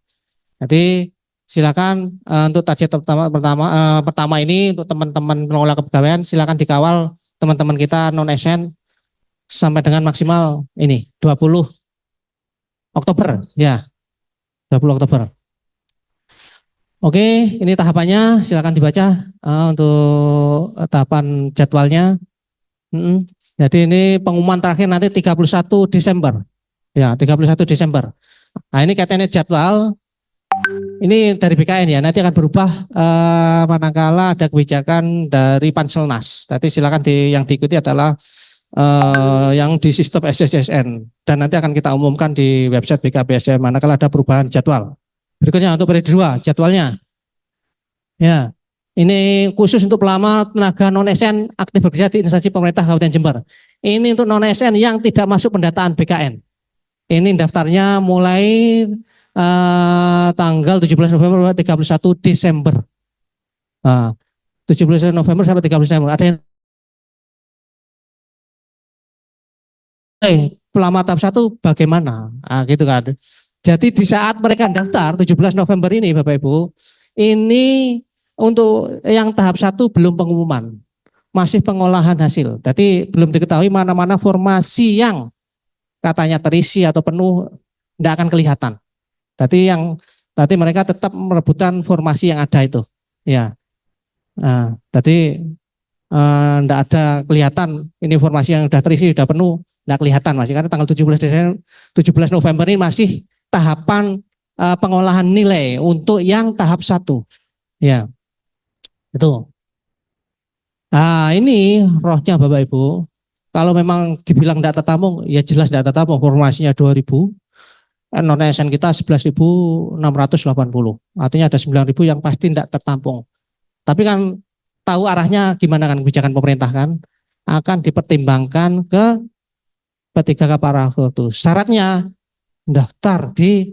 Jadi silakan uh, untuk target pertama pertama uh, pertama ini untuk teman-teman pengelola kepegawaian silakan dikawal teman-teman kita non SN sampai dengan maksimal ini 20 Oktober ya. 20 Oktober. Oke, ini tahapannya silakan dibaca uh, untuk tahapan jadwalnya. Mm -hmm. Jadi ini pengumuman terakhir nanti 31 Desember. Ya, 31 Desember. Nah, ini katanya jadwal ini dari BKN ya, nanti akan berubah uh, manakala ada kebijakan dari Panselnas. Nanti silakan di, yang diikuti adalah uh, yang di sistem SSSN dan nanti akan kita umumkan di website BKPSDM manakala ada perubahan jadwal. Berikutnya untuk periode dua jadwalnya. Ya. Ini khusus untuk pelamar tenaga non SN aktif bekerja di instansi pemerintah Kabupaten Jember. Ini untuk non SN yang tidak masuk pendataan BKN. Ini daftarnya mulai uh, tanggal 17 November 31 Desember. Uh, 17 November sampai 30 nah, Desember. Ada yang eh, pelamar tahap satu bagaimana? Ah, gitu kan. Jadi di saat mereka daftar 17 November ini Bapak Ibu, ini untuk yang tahap satu belum pengumuman, masih pengolahan hasil. Jadi belum diketahui mana-mana formasi yang katanya terisi atau penuh tidak akan kelihatan. Tadi yang tadi mereka tetap merebutkan formasi yang ada itu. Ya. Nah, tadi eh, tidak uh, ada kelihatan ini formasi yang sudah terisi sudah penuh tidak kelihatan masih karena tanggal 17 Desember 17 November ini masih tahapan uh, pengolahan nilai untuk yang tahap satu. Ya, itu. Nah, ini rohnya Bapak Ibu. Kalau memang dibilang data tamu, ya jelas data tamu formasinya 2000. Eh, non ASN kita 11.680. Artinya ada 9.000 yang pasti tidak tertampung. Tapi kan tahu arahnya gimana kan kebijakan pemerintah kan akan dipertimbangkan ke ketiga itu. Syaratnya daftar di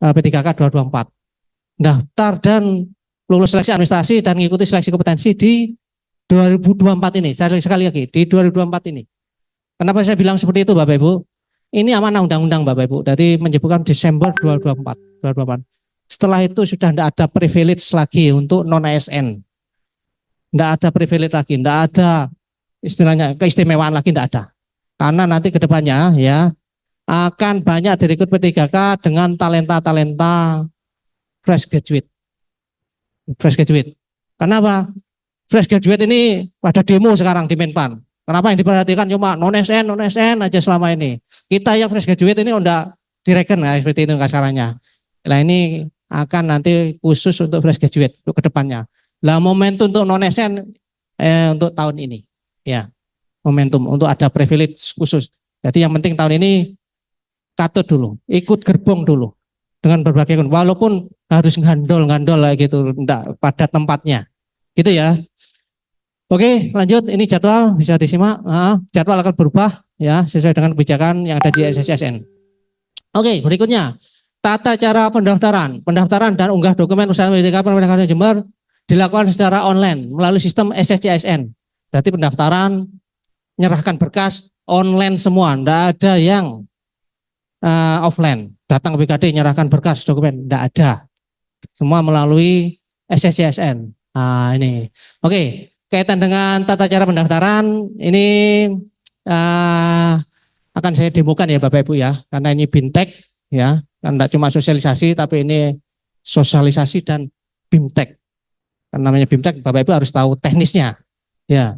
eh, P3K 224. Daftar dan lulus seleksi administrasi dan mengikuti seleksi kompetensi di 2024 ini. Saya sekali lagi, di 2024 ini. Kenapa saya bilang seperti itu Bapak Ibu? Ini amanah undang-undang Bapak Ibu. Jadi menyebutkan Desember 2024. 2024. Setelah itu sudah tidak ada privilege lagi untuk non ASN. Tidak ada privilege lagi, tidak ada istilahnya keistimewaan lagi tidak ada. Karena nanti kedepannya ya akan banyak direkrut P3K dengan talenta-talenta fresh graduate. Fresh graduate. Kenapa? Fresh graduate ini pada demo sekarang di Menpan. Kenapa yang diperhatikan cuma non SN, non SN aja selama ini. Kita yang fresh graduate ini udah direken ya, seperti itu kasarannya. Nah ini akan nanti khusus untuk fresh graduate untuk kedepannya. Lah momentum untuk non SN eh, untuk tahun ini, ya momentum untuk ada privilege khusus. Jadi yang penting tahun ini katut dulu, ikut gerbong dulu dengan berbagai walaupun harus ngandol-ngandol lah gitu, enggak pada tempatnya. Gitu ya. Oke, lanjut. Ini jadwal bisa disimak. Nah, jadwal akan berubah ya sesuai dengan kebijakan yang ada di SSSN. Oke, berikutnya tata cara pendaftaran, pendaftaran dan unggah dokumen usaha milik pemerintah Jember dilakukan secara online melalui sistem SSCSN. Berarti pendaftaran, nyerahkan berkas online semua, tidak ada yang uh, offline, datang ke BKD nyerahkan berkas dokumen, tidak ada. Semua melalui SSCSN. Nah, ini. Oke, kaitan dengan tata cara pendaftaran ini uh, akan saya demokan ya Bapak Ibu ya, karena ini bintek ya, kan tidak cuma sosialisasi tapi ini sosialisasi dan bimtek. Karena namanya bimtek, Bapak Ibu harus tahu teknisnya. Ya,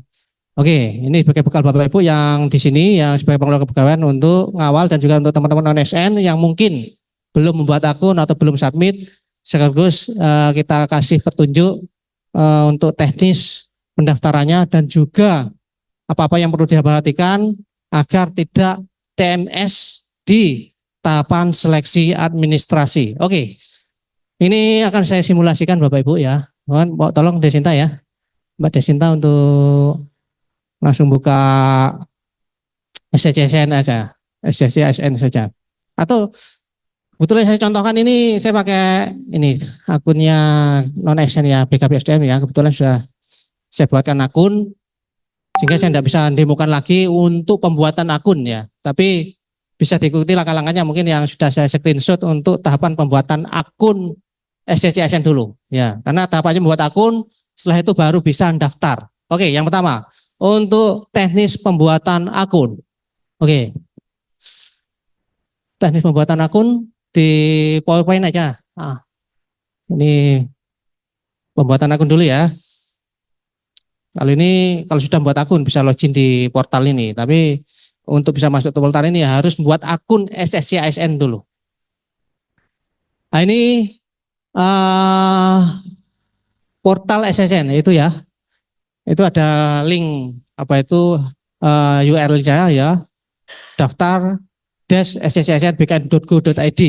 Oke, ini sebagai bekal Bapak Ibu yang di sini yang sebagai pengelola kepegawaian untuk ngawal dan juga untuk teman-teman non SN yang mungkin belum membuat akun atau belum submit sekaligus uh, kita kasih petunjuk uh, untuk teknis pendaftarannya dan juga apa-apa yang perlu diperhatikan agar tidak TMS di tahapan seleksi administrasi. Oke. Ini akan saya simulasikan Bapak Ibu ya. Mohon tolong Desinta ya. Mbak Desinta untuk langsung buka SCCSN aja, SCCSN saja. Atau Betulnya saya contohkan ini saya pakai ini akunnya non action ya BKP ya kebetulan sudah saya buatkan akun sehingga saya tidak bisa demokan lagi untuk pembuatan akun ya tapi bisa diikuti langkah-langkahnya mungkin yang sudah saya screenshot untuk tahapan pembuatan akun SCCSN dulu ya karena tahapannya membuat akun setelah itu baru bisa daftar oke yang pertama untuk teknis pembuatan akun. Oke. Teknis pembuatan akun di PowerPoint aja. Ah. Ini pembuatan akun dulu ya. Kalau ini kalau sudah buat akun bisa login di portal ini, tapi untuk bisa masuk ke portal ini ya harus buat akun SSC ASN dulu. Nah, ini uh, portal SSN itu ya itu ada link apa itu uh, eh, URL-nya ya daftar dash sssnbkn.go.id.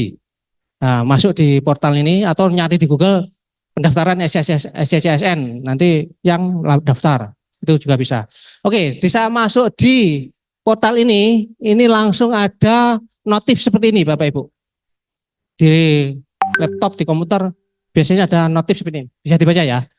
Nah, masuk di portal ini atau nyari di Google pendaftaran SSSN nanti yang daftar itu juga bisa. Oke, bisa masuk di portal ini, ini langsung ada notif seperti ini Bapak Ibu. Di laptop, di komputer biasanya ada notif seperti ini. Bisa dibaca ya.